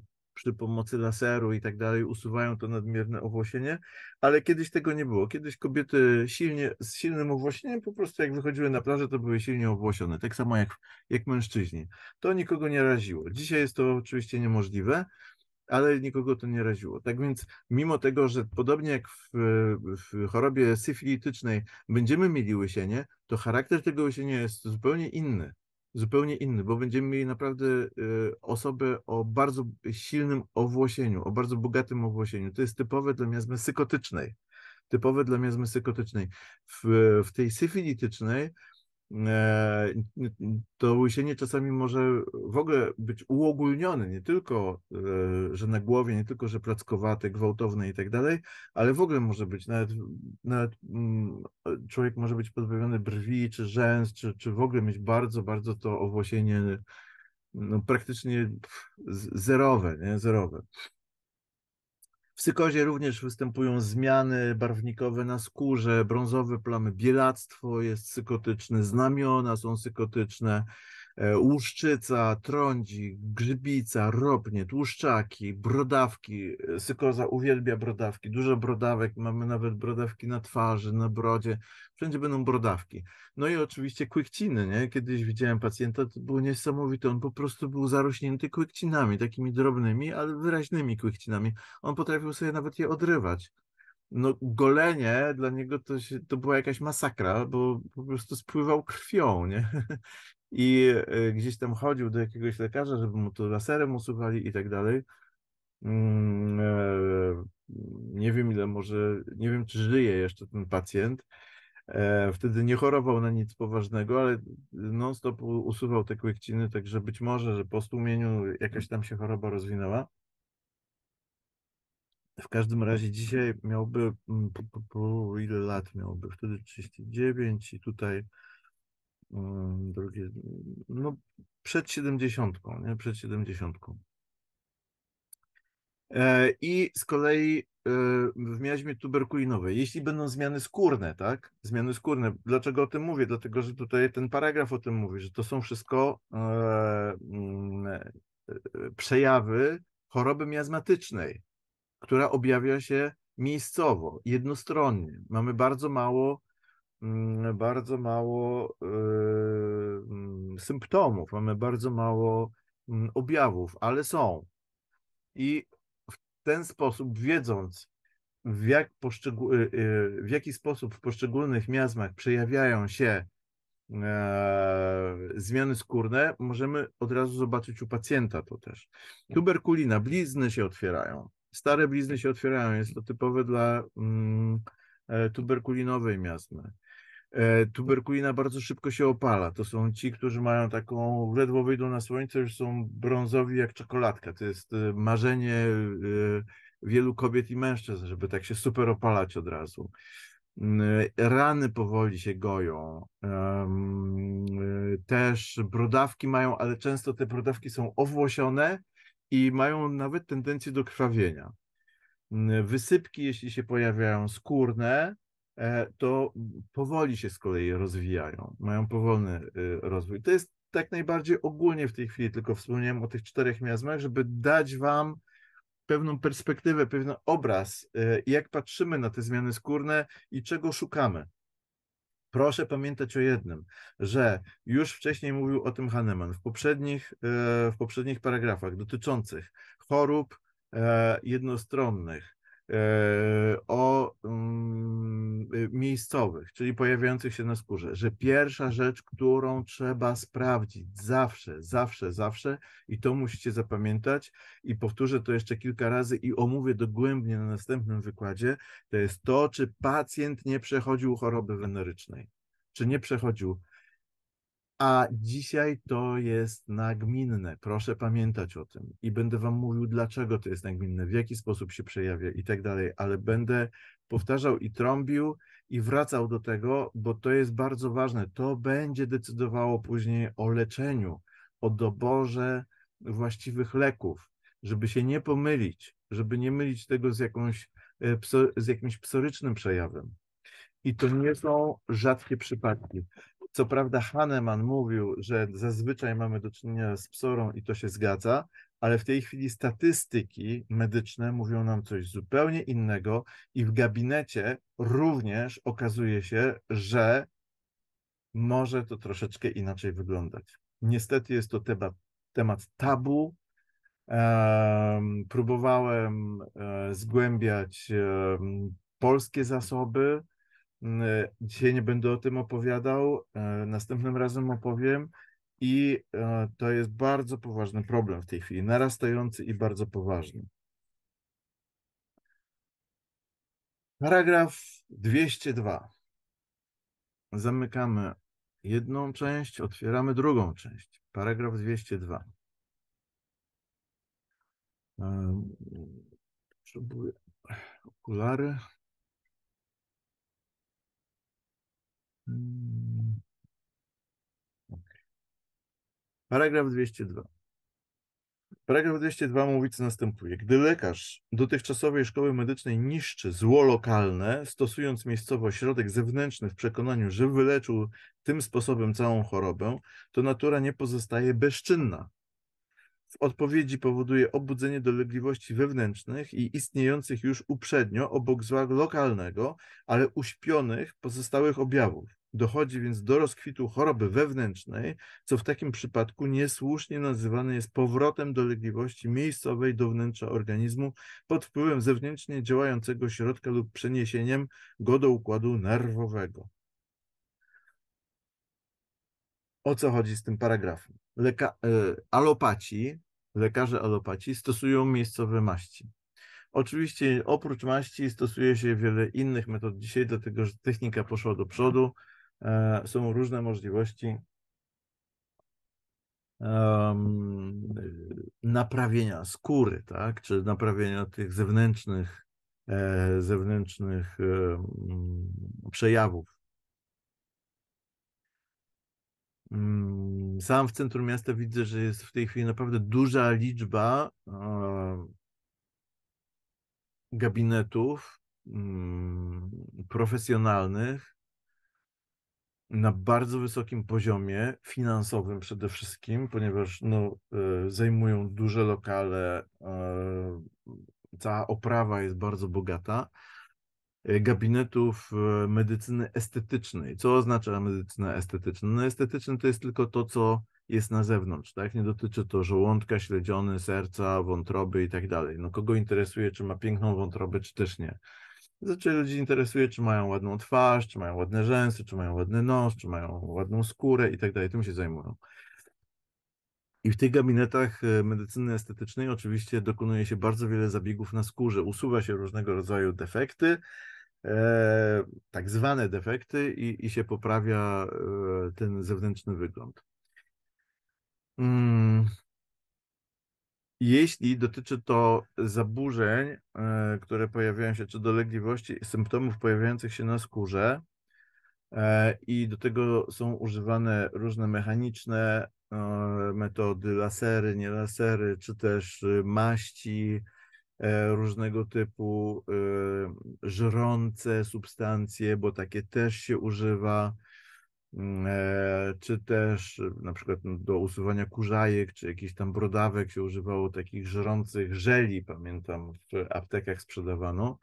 y, przy pomocy laseru i tak dalej usuwają to nadmierne owłosienie, ale kiedyś tego nie było. Kiedyś kobiety silnie, z silnym owłosieniem po prostu jak wychodziły na plażę, to były silnie owłosione, tak samo jak, jak mężczyźni. To nikogo nie raziło. Dzisiaj jest to oczywiście niemożliwe, ale nikogo to nie raziło. Tak więc, mimo tego, że podobnie jak w, w chorobie syfilitycznej będziemy mieli łysienie, to charakter tego łysienia jest zupełnie inny zupełnie inny, bo będziemy mieli naprawdę e, osobę o bardzo silnym owłosieniu, o bardzo bogatym owłosieniu. To jest typowe dla miazmy sykotycznej. Typowe dla miazmy sykotycznej. W, w tej syfilitycznej E, to łysienie czasami może w ogóle być uogólnione, nie tylko, e, że na głowie, nie tylko, że plackowate, gwałtowne i tak dalej, ale w ogóle może być, nawet, nawet mm, człowiek może być pozbawiony brwi, czy rzęs, czy, czy w ogóle mieć bardzo, bardzo to owłosienie no, praktycznie zerowe, nie? zerowe. W cykozie również występują zmiany barwnikowe na skórze, brązowe plamy, bielactwo jest cykotyczne, znamiona są cykotyczne, E, łuszczyca, trądzi, grzybica, ropnie, tłuszczaki, brodawki. E, Sykoza uwielbia brodawki, dużo brodawek, mamy nawet brodawki na twarzy, na brodzie, wszędzie będą brodawki. No i oczywiście kłykciny, nie? Kiedyś widziałem pacjenta, to było niesamowite, on po prostu był zarośnięty kłykcinami, takimi drobnymi, ale wyraźnymi kłykcinami. On potrafił sobie nawet je odrywać no, golenie dla niego to, się, to była jakaś masakra, bo po prostu spływał krwią, nie? i y, gdzieś tam chodził do jakiegoś lekarza, żeby mu to laserem usuwali i tak dalej. Mm, e, nie wiem ile może, nie wiem czy żyje jeszcze ten pacjent. E, wtedy nie chorował na nic poważnego, ale non-stop usuwał te kłykciny, także być może, że po stłumieniu jakaś tam się choroba rozwinęła. W każdym razie dzisiaj miałby, mm, ile lat miałby? Wtedy 39 i tutaj drugie, no przed siedemdziesiątką, nie? Przed siedemdziesiątką. E, I z kolei e, w miaźmie tuberkulinowej, jeśli będą zmiany skórne, tak? Zmiany skórne. Dlaczego o tym mówię? Dlatego, że tutaj ten paragraf o tym mówi, że to są wszystko e, mm, przejawy choroby miazmatycznej, która objawia się miejscowo, jednostronnie. Mamy bardzo mało Mm, bardzo mało yy, mm, symptomów, mamy bardzo mało mm, objawów, ale są. I w ten sposób, wiedząc, w, jak yy, yy, w jaki sposób w poszczególnych miazmach przejawiają się e, zmiany skórne, możemy od razu zobaczyć u pacjenta to też. Tuberkulina, blizny się otwierają. Stare blizny się otwierają, jest to typowe dla e, tuberkulinowej miazmy. E, tuberkulina bardzo szybko się opala. To są ci, którzy mają taką, ledwo wyjdą na słońce, już są brązowi jak czekoladka. To jest e, marzenie e, wielu kobiet i mężczyzn, żeby tak się super opalać od razu. Mm, rany powoli się goją. Też brodawki mają, ale często te brodawki są owłosione i mają nawet tendencję do krwawienia. Mm, wysypki, jeśli się pojawiają skórne, E, to powoli się z kolei rozwijają, mają powolny y, rozwój. To jest tak najbardziej ogólnie w tej chwili, tylko wspomniałem o tych czterech miazmach, żeby dać Wam pewną perspektywę, pewien obraz, y, jak patrzymy na te zmiany skórne i czego szukamy. Proszę pamiętać o jednym, że już wcześniej mówił o tym Hahnemann w poprzednich, y, w poprzednich paragrafach dotyczących chorób e, jednostronnych, E, o mm, y, miejscowych, czyli pojawiających się na skórze, że pierwsza rzecz, którą trzeba sprawdzić zawsze, zawsze, zawsze i to musicie zapamiętać i powtórzę to jeszcze kilka razy i omówię dogłębnie na następnym wykładzie, to jest to, czy pacjent nie przechodził choroby wenerycznej, czy nie przechodził a dzisiaj to jest nagminne. Proszę pamiętać o tym i będę Wam mówił, dlaczego to jest nagminne, w jaki sposób się przejawia i tak dalej, ale będę powtarzał i trąbił i wracał do tego, bo to jest bardzo ważne. To będzie decydowało później o leczeniu, o doborze właściwych leków, żeby się nie pomylić, żeby nie mylić tego z, jakąś, e, z jakimś psorycznym przejawem. I to nie są rzadkie przypadki. Co prawda Hahnemann mówił, że zazwyczaj mamy do czynienia z psorą i to się zgadza, ale w tej chwili statystyki medyczne mówią nam coś zupełnie innego i w gabinecie również okazuje się, że może to troszeczkę inaczej wyglądać. Niestety jest to temat, temat tabu. Próbowałem e, zgłębiać polskie zasoby, Dzisiaj nie będę o tym opowiadał, następnym razem opowiem. I to jest bardzo poważny problem w tej chwili, narastający i bardzo poważny. Paragraf 202. Zamykamy jedną część, otwieramy drugą część. Paragraf 202. Potrzebuję okulary. Hmm. Paragraf 202. Paragraf 202 mówi, co następuje. Gdy lekarz dotychczasowej szkoły medycznej niszczy zło lokalne, stosując miejscowo środek zewnętrzny w przekonaniu, że wyleczył tym sposobem całą chorobę, to natura nie pozostaje bezczynna w odpowiedzi powoduje obudzenie dolegliwości wewnętrznych i istniejących już uprzednio obok zła lokalnego, ale uśpionych pozostałych objawów. Dochodzi więc do rozkwitu choroby wewnętrznej, co w takim przypadku niesłusznie nazywane jest powrotem dolegliwości miejscowej do wnętrza organizmu pod wpływem zewnętrznie działającego środka lub przeniesieniem go do układu nerwowego. O co chodzi z tym paragrafem? leka e, alopaci, lekarze alopaci stosują miejscowe maści. Oczywiście oprócz maści stosuje się wiele innych metod dzisiaj, dlatego że technika poszła do przodu. E, są różne możliwości naprawienia skóry, tak? czy naprawienia tych zewnętrznych, e, zewnętrznych przejawów Mm, sam w centrum miasta widzę, że jest w tej chwili naprawdę duża liczba e, gabinetów mm, profesjonalnych na bardzo wysokim poziomie finansowym przede wszystkim, ponieważ no, e, zajmują duże lokale, e, cała oprawa jest bardzo bogata Y, gabinetów y, medycyny estetycznej. Co oznacza medycyna estetyczna? No estetyczne to jest tylko to, co jest na zewnątrz, tak? Nie dotyczy to żołądka, śledziony, serca, wątroby i tak dalej. No kogo interesuje, czy ma piękną wątrobę, czy też nie. Znaczy ludzi interesuje, czy mają ładną twarz, czy mają ładne rzęsy, czy mają ładny nos, czy mają ładną skórę i tak dalej. Tym się zajmują. I w tych gabinetach y, medycyny estetycznej oczywiście dokonuje się bardzo wiele zabiegów na skórze. Usuwa się różnego rodzaju defekty, E, tak zwane defekty i, i się poprawia e, ten zewnętrzny wygląd. Mm. Jeśli dotyczy to zaburzeń, e, które pojawiają się, czy dolegliwości, symptomów pojawiających się na skórze, i do tego są używane różne mechaniczne metody, lasery, nielasery, czy też y, maści, E, różnego typu e, żrące substancje, bo takie też się używa, mm, e, czy też na przykład no, do usuwania kurzajek, czy jakichś tam brodawek się używało takich żrących żeli, pamiętam, w aptekach sprzedawano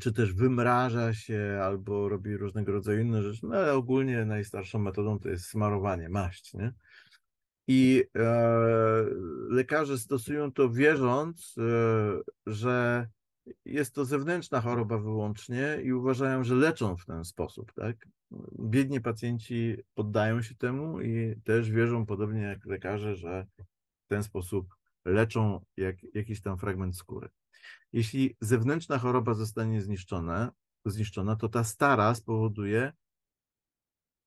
czy też wymraża się albo robi różnego rodzaju inne rzeczy, no ale ogólnie najstarszą metodą to jest smarowanie, maść, nie? I e, lekarze stosują to wierząc, e, że jest to zewnętrzna choroba wyłącznie i uważają, że leczą w ten sposób, tak? Biedni pacjenci poddają się temu i też wierzą, podobnie jak lekarze, że w ten sposób leczą jak, jakiś tam fragment skóry. Jeśli zewnętrzna choroba zostanie zniszczona, zniszczona, to ta stara spowoduje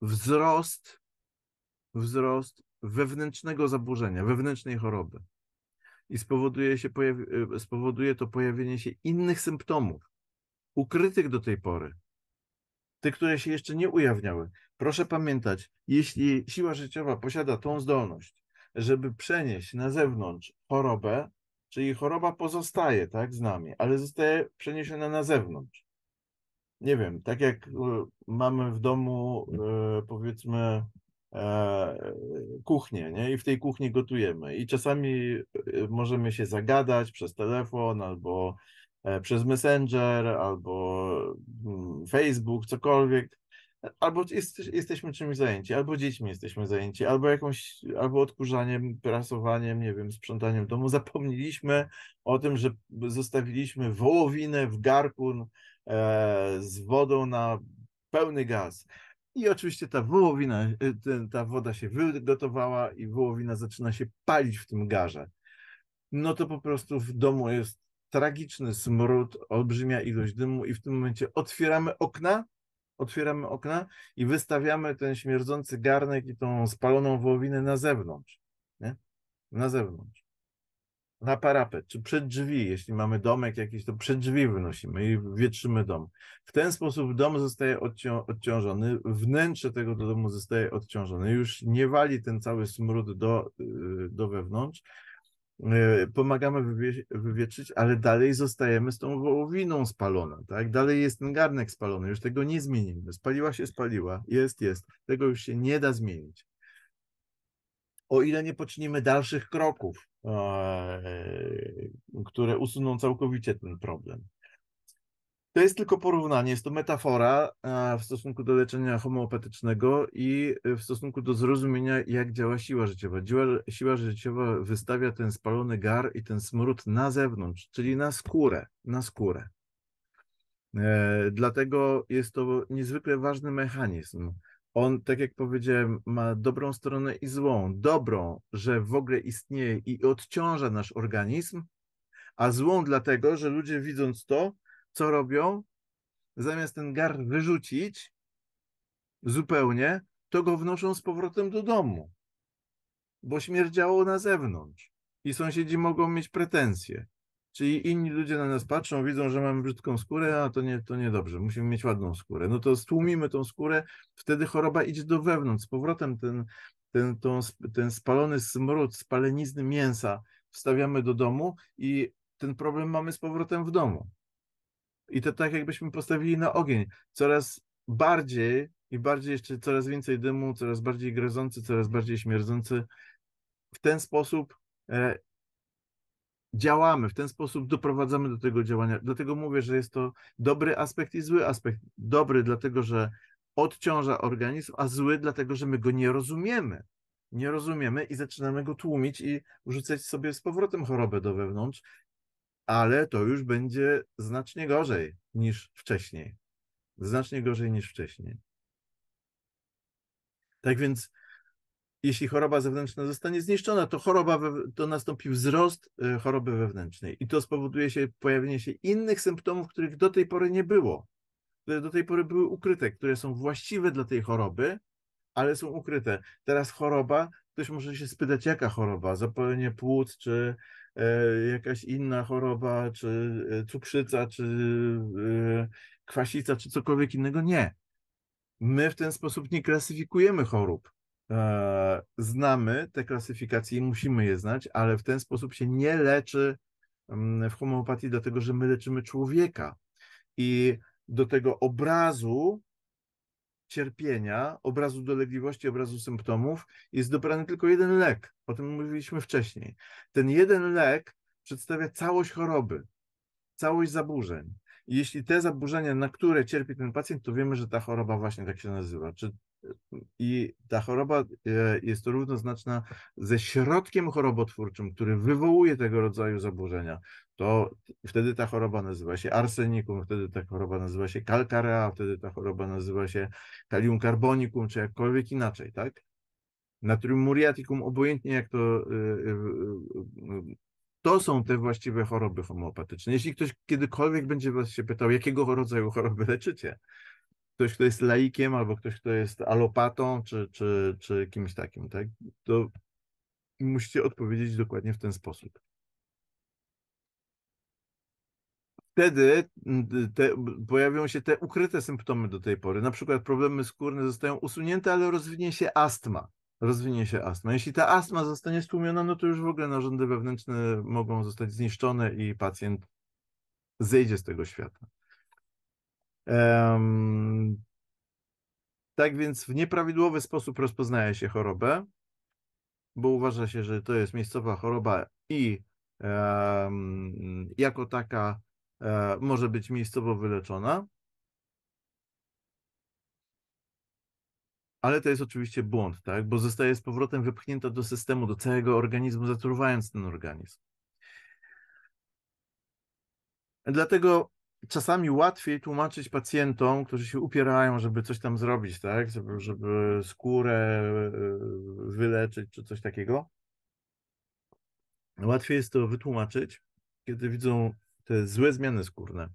wzrost, wzrost wewnętrznego zaburzenia, wewnętrznej choroby. I spowoduje, się, y, spowoduje to pojawienie się innych symptomów, ukrytych do tej pory, tych, które się jeszcze nie ujawniały. Proszę pamiętać, jeśli siła życiowa posiada tą zdolność, żeby przenieść na zewnątrz chorobę, czyli choroba pozostaje tak z nami, ale zostaje przeniesiona na zewnątrz. Nie wiem, tak jak y, mamy w domu y, powiedzmy E, kuchnię, nie? I w tej kuchni gotujemy. I czasami e, możemy się zagadać przez telefon albo e, przez Messenger, albo mm, Facebook, cokolwiek. Albo jest, jesteśmy czymś zajęci, albo dziećmi jesteśmy zajęci, albo jakąś, albo odkurzaniem, prasowaniem, nie wiem, sprzątaniem domu. Zapomnieliśmy o tym, że zostawiliśmy wołowinę w garku e, z wodą na pełny gaz. I oczywiście ta wołowina, y, ta woda się wygotowała i wołowina zaczyna się palić w tym garze. No to po prostu w domu jest tragiczny smród, olbrzymia ilość dymu i w tym momencie otwieramy okna, otwieramy okna i wystawiamy ten śmierdzący garnek i tą spaloną wołowinę na zewnątrz. Nie? Na zewnątrz na parapet, czy przed drzwi, jeśli mamy domek jakiś, to przed drzwi wynosimy i wietrzymy dom. W ten sposób dom zostaje odciążony, wnętrze tego domu zostaje odciążone, już nie wali ten cały smród do, y, do wewnątrz, y, pomagamy wywie wywietrzyć, ale dalej zostajemy z tą wołowiną spaloną, tak? Dalej jest ten garnek spalony, już tego nie zmienimy. Spaliła się, spaliła, jest, jest. Tego już się nie da zmienić o ile nie poczynimy dalszych kroków, e, które usuną całkowicie ten problem. To jest tylko porównanie, jest to metafora e, w stosunku do leczenia homeopatycznego i w stosunku do zrozumienia, jak działa siła życiowa. Siła życiowa wystawia ten spalony gar i ten smród na zewnątrz, czyli na skórę, na skórę. E, dlatego jest to niezwykle ważny mechanizm on, tak jak powiedziałem, ma dobrą stronę i złą. Dobrą, że w ogóle istnieje i odciąża nasz organizm, a złą dlatego, że ludzie widząc to, co robią, zamiast ten gar wyrzucić zupełnie, to go wnoszą z powrotem do domu, bo śmierdziało na zewnątrz i sąsiedzi mogą mieć pretensje. Czyli inni ludzie na nas patrzą, widzą, że mamy brzydką skórę, a to nie, to niedobrze, musimy mieć ładną skórę. No to stłumimy tą skórę, wtedy choroba idzie do wewnątrz. Z powrotem ten, ten, tą, ten spalony smród, spalenizny mięsa wstawiamy do domu i ten problem mamy z powrotem w domu. I to tak jakbyśmy postawili na ogień. Coraz bardziej i bardziej jeszcze coraz więcej dymu, coraz bardziej grozący, coraz bardziej śmierdzący. W ten sposób e, działamy, w ten sposób doprowadzamy do tego działania. Dlatego mówię, że jest to dobry aspekt i zły aspekt. Dobry, dlatego że odciąża organizm, a zły, dlatego że my go nie rozumiemy. Nie rozumiemy i zaczynamy go tłumić i rzucać sobie z powrotem chorobę do wewnątrz, ale to już będzie znacznie gorzej niż wcześniej. Znacznie gorzej niż wcześniej. Tak więc jeśli choroba zewnętrzna zostanie zniszczona, to choroba, to nastąpi wzrost y, choroby wewnętrznej i to spowoduje się pojawienie się innych symptomów, których do tej pory nie było, które y, do tej pory były ukryte, które są właściwe dla tej choroby, ale są ukryte. Teraz choroba, ktoś może się spytać, jaka choroba, zapalenie płuc, czy e, jakaś inna choroba, czy e, cukrzyca, czy e, kwasica, czy cokolwiek innego. Nie. My w ten sposób nie klasyfikujemy chorób E, znamy te klasyfikacje i musimy je znać, ale w ten sposób się nie leczy mm, w homeopatii, dlatego że my leczymy człowieka. I do tego obrazu cierpienia, obrazu dolegliwości, obrazu symptomów jest dobrany tylko jeden lek. O tym mówiliśmy wcześniej. Ten jeden lek przedstawia całość choroby, całość zaburzeń. I jeśli te zaburzenia, na które cierpi ten pacjent, to wiemy, że ta choroba właśnie tak się nazywa, czy i ta choroba e, jest równoznaczna ze środkiem chorobotwórczym, który wywołuje tego rodzaju zaburzenia, to wtedy ta choroba nazywa się arsenikum, wtedy ta choroba nazywa się kalkarea, wtedy ta choroba nazywa się kalium carbonikum, czy jakkolwiek inaczej, tak? Natrium muriaticum, obojętnie jak to e, e, to są te właściwe choroby homeopatyczne. Jeśli ktoś kiedykolwiek będzie was się pytał, jakiego rodzaju choroby leczycie, ktoś, kto jest laikiem, albo ktoś, kto jest alopatą, czy, czy, czy kimś takim, tak? To musicie odpowiedzieć dokładnie w ten sposób. Wtedy te, pojawią się te ukryte symptomy do tej pory. Na przykład problemy skórne zostają usunięte, ale rozwinie się astma. Rozwinie się astma. Jeśli ta astma zostanie stłumiona, no to już w ogóle narządy wewnętrzne mogą zostać zniszczone i pacjent zejdzie z tego świata. Um, tak więc w nieprawidłowy sposób rozpoznaje się chorobę, bo uważa się, że to jest miejscowa choroba i um, jako taka um, może być miejscowo wyleczona. Ale to jest oczywiście błąd, tak? bo zostaje z powrotem wypchnięta do systemu, do całego organizmu, zatruwając ten organizm. Dlatego czasami łatwiej tłumaczyć pacjentom, którzy się upierają, żeby coś tam zrobić, tak? Żeby, żeby skórę e, wyleczyć czy coś takiego. Łatwiej jest to wytłumaczyć, kiedy widzą te złe zmiany skórne.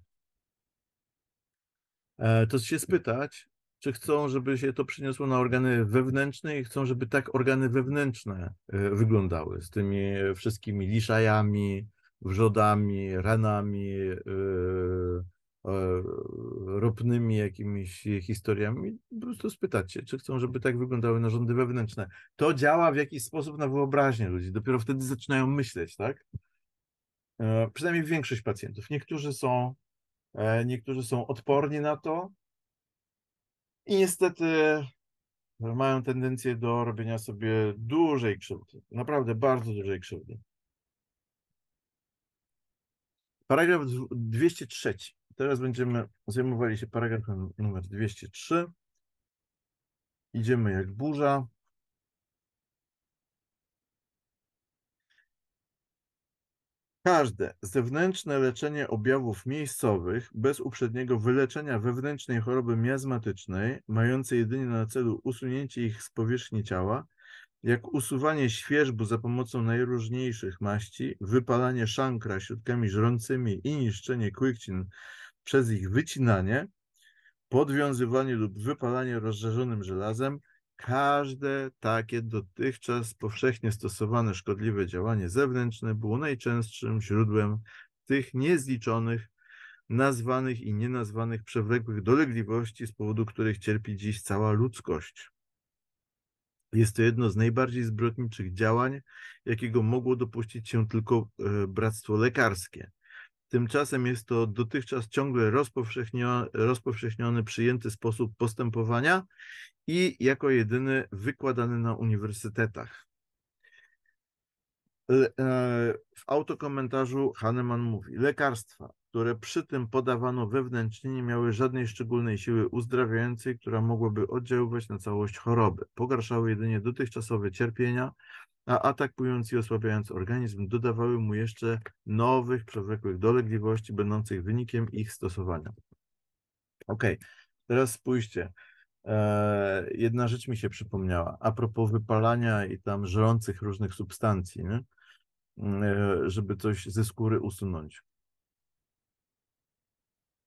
E, to się spytać, czy chcą, żeby się to przyniosło na organy wewnętrzne i chcą, żeby tak organy wewnętrzne e, wyglądały z tymi wszystkimi liszajami, wrzodami, ranami, y, y, y, ropnymi jakimiś historiami, po prostu spytać się, czy chcą, żeby tak wyglądały narządy wewnętrzne. To działa w jakiś sposób na wyobraźnię ludzi. Dopiero wtedy zaczynają myśleć, tak? E, przynajmniej większość pacjentów. Niektórzy są, e, niektórzy są odporni na to i niestety e, mają tendencję do robienia sobie dużej krzywdy. Naprawdę bardzo dużej krzywdy. Paragraf 203. Teraz będziemy zajmowali się paragrafem numer 203. Idziemy jak burza. Każde zewnętrzne leczenie objawów miejscowych bez uprzedniego wyleczenia wewnętrznej choroby miazmatycznej, mające jedynie na celu usunięcie ich z powierzchni ciała, jak usuwanie świeżbu za pomocą najróżniejszych maści, wypalanie szankra środkami żrącymi i niszczenie kłykcin przez ich wycinanie, podwiązywanie lub wypalanie rozżarzonym żelazem, każde takie dotychczas powszechnie stosowane szkodliwe działanie zewnętrzne było najczęstszym źródłem tych niezliczonych, nazwanych i nienazwanych przewlekłych dolegliwości, z powodu których cierpi dziś cała ludzkość. Jest to jedno z najbardziej zbrodniczych działań, jakiego mogło dopuścić się tylko e, bractwo lekarskie. Tymczasem jest to dotychczas ciągle rozpowszechniony, przyjęty sposób postępowania i jako jedyny wykładany na uniwersytetach. E, w autokomentarzu Hahnemann mówi: Lekarstwa które przy tym podawano wewnętrznie, nie miały żadnej szczególnej siły uzdrawiającej, która mogłaby oddziaływać na całość choroby. Pogarszały jedynie dotychczasowe cierpienia, a atakując i osłabiając organizm, dodawały mu jeszcze nowych, przewlekłych dolegliwości, będących wynikiem ich stosowania. Ok, teraz spójrzcie. Eee, jedna rzecz mi się przypomniała a propos wypalania i tam żrących różnych substancji, nie? Eee, żeby coś ze skóry usunąć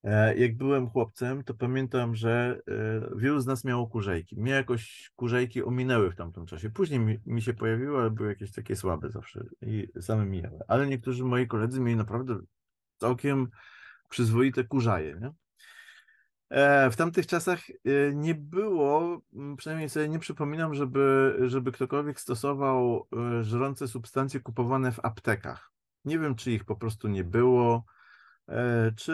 E, jak byłem chłopcem, to pamiętam, że e, wielu z nas miało kurzejki. Mnie jakoś kurzejki ominęły w tamtym czasie. Później mi, się pojawiły, ale były jakieś takie słabe zawsze i same mijały. Ale niektórzy moi koledzy mieli naprawdę całkiem przyzwoite kurzaje. Nie? E, w tamtych czasach nie było, przynajmniej sobie nie przypominam, żeby, żeby ktokolwiek stosował żrące substancje kupowane w aptekach. Nie wiem, czy ich po prostu nie było, E, czy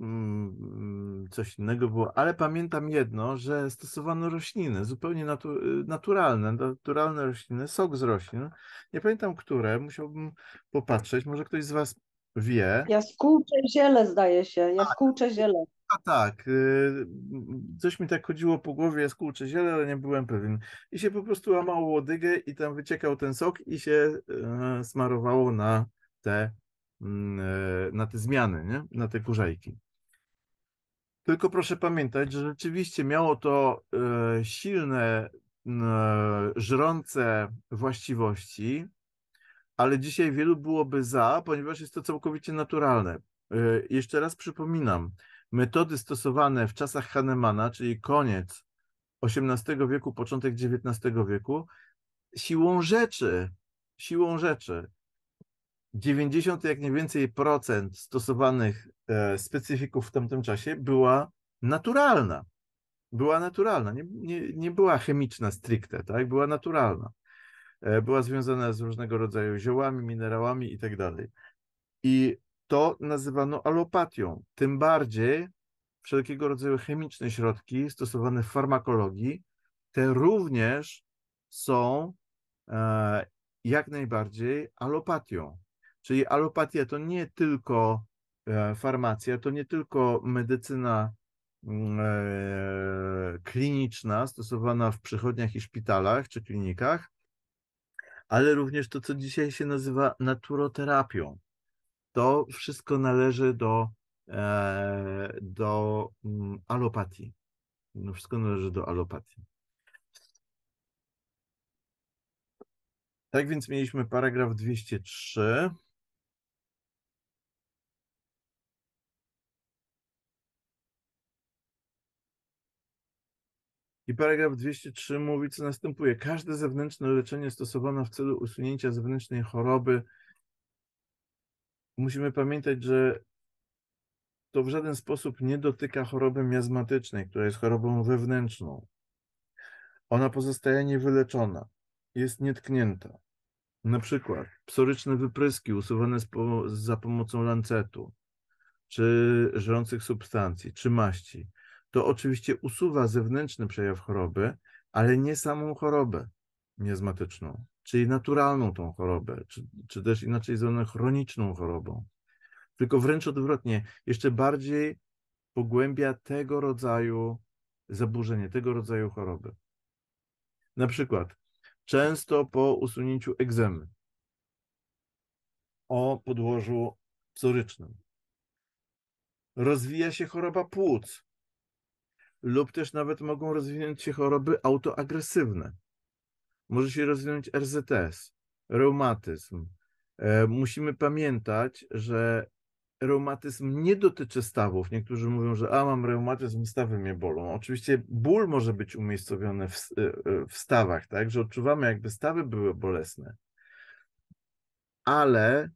mm, mm, coś innego było, ale pamiętam jedno, że stosowano rośliny, zupełnie natu y, naturalne, naturalne rośliny, sok z roślin. Nie pamiętam które, musiałbym popatrzeć, może ktoś z Was wie. Jaskółcze ziele zdaje się, tak, jaskółcze ziele. A tak, tak y, coś mi tak chodziło po głowie, jaskółcze ziele, ale nie byłem pewien. I się po prostu łamało łodygę i tam wyciekał ten sok i się y, smarowało na te Mm, e, na te zmiany, nie? na te kurzajki. Tylko proszę pamiętać, że rzeczywiście miało to e, silne, e, żrące właściwości, ale dzisiaj wielu byłoby za, ponieważ jest to całkowicie naturalne. Jeszcze raz przypominam, metody stosowane w czasach Hanemana, czyli koniec XVIII wieku, początek XIX wieku, siłą rzeczy, siłą rzeczy 90, jak nie więcej, procent stosowanych e, specyfików w tamtym czasie była naturalna. Była naturalna, nie, nie, nie była chemiczna stricte, tak? była naturalna. E, była związana z różnego rodzaju ziołami, minerałami itd. Tak I to nazywano alopatią. Tym bardziej wszelkiego rodzaju chemiczne środki stosowane w farmakologii, te również są e, jak najbardziej alopatią. Czyli alopatia to nie tylko e, farmacja, to nie tylko medycyna mm, e, kliniczna stosowana w przychodniach i szpitalach czy klinikach, ale również to, co dzisiaj się nazywa naturoterapią. To wszystko należy do, e, do mm, alopatii. No wszystko należy do alopatii. Tak więc mieliśmy paragraf 203. I paragraf 203 mówi, co następuje. Każde zewnętrzne leczenie stosowane w celu usunięcia zewnętrznej choroby. Musimy pamiętać, że to w żaden sposób nie dotyka choroby miazmatycznej, która jest chorobą wewnętrzną. Ona pozostaje niewyleczona, jest nietknięta. Na przykład psoryczne wypryski usuwane za pomocą lancetu, czy żrących substancji, czy maści to oczywiście usuwa zewnętrzny przejaw choroby, ale nie samą chorobę miazmatyczną, czyli naturalną tą chorobę, czy, czy też inaczej zwaną chroniczną chorobą. Tylko wręcz odwrotnie, jeszcze bardziej pogłębia tego rodzaju zaburzenie, tego rodzaju choroby. Na przykład, często po usunięciu egzemy o podłożu psorycznym rozwija się choroba płuc, lub też nawet mogą rozwinąć się choroby autoagresywne. Może się rozwinąć RZS, reumatyzm. E, musimy pamiętać, że reumatyzm nie dotyczy stawów. Niektórzy mówią, że a mam reumatyzm, stawy mnie bolą. No, oczywiście ból może być umiejscowiony w, e, e, w stawach, tak, że odczuwamy jakby stawy były bolesne. Ale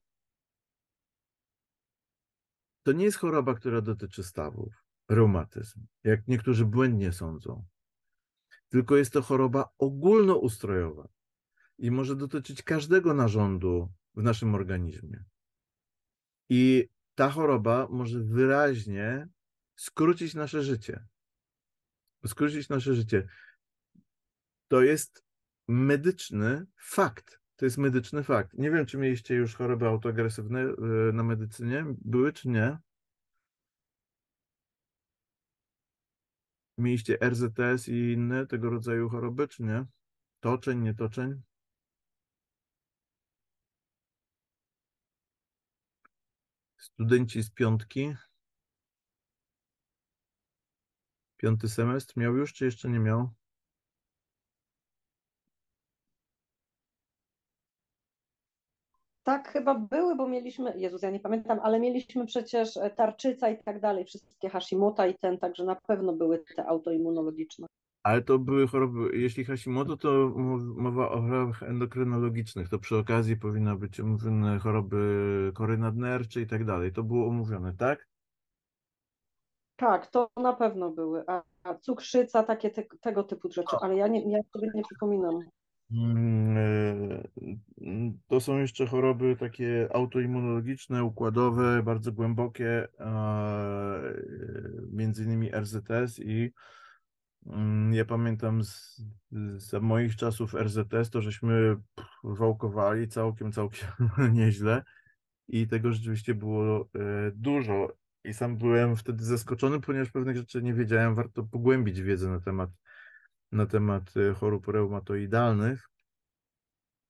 to nie jest choroba, która dotyczy stawów reumatyzm, jak niektórzy błędnie sądzą. Tylko jest to choroba ogólnoustrojowa i może dotyczyć każdego narządu w naszym organizmie. I ta choroba może wyraźnie skrócić nasze życie. Skrócić nasze życie. To jest medyczny fakt. To jest medyczny fakt. Nie wiem, czy mieliście już choroby autoagresywne y, na medycynie, były czy nie? mieliście RZTS i inne tego rodzaju choroby, czy nie? Toczeń, nietoczeń? Studenci z piątki. Piąty semestr miał już, czy jeszcze nie miał? Tak chyba były, bo mieliśmy, Jezus, ja nie pamiętam, ale mieliśmy przecież e, tarczyca i tak dalej, wszystkie Hashimoto i ten, także na pewno były te autoimmunologiczne. Ale to były choroby, jeśli Hashimoto, to mowa o chorobach endokrynologicznych, to przy okazji powinna być omówione choroby kory nadnerczej i tak dalej. To było omówione, tak? Tak, to na pewno były. A, a cukrzyca, takie te, tego typu rzeczy, ale ja, nie, ja sobie nie przypominam. Mm, y, to są jeszcze choroby takie autoimmunologiczne, układowe, bardzo głębokie, y, między innymi RZS i mm, ja pamiętam z, z moich czasów RZS to żeśmy wałkowali całkiem, całkiem nieźle i tego rzeczywiście było y, dużo i sam byłem wtedy zaskoczony, ponieważ pewnych rzeczy nie wiedziałem, warto pogłębić wiedzę na temat na temat y, chorób reumatoidalnych,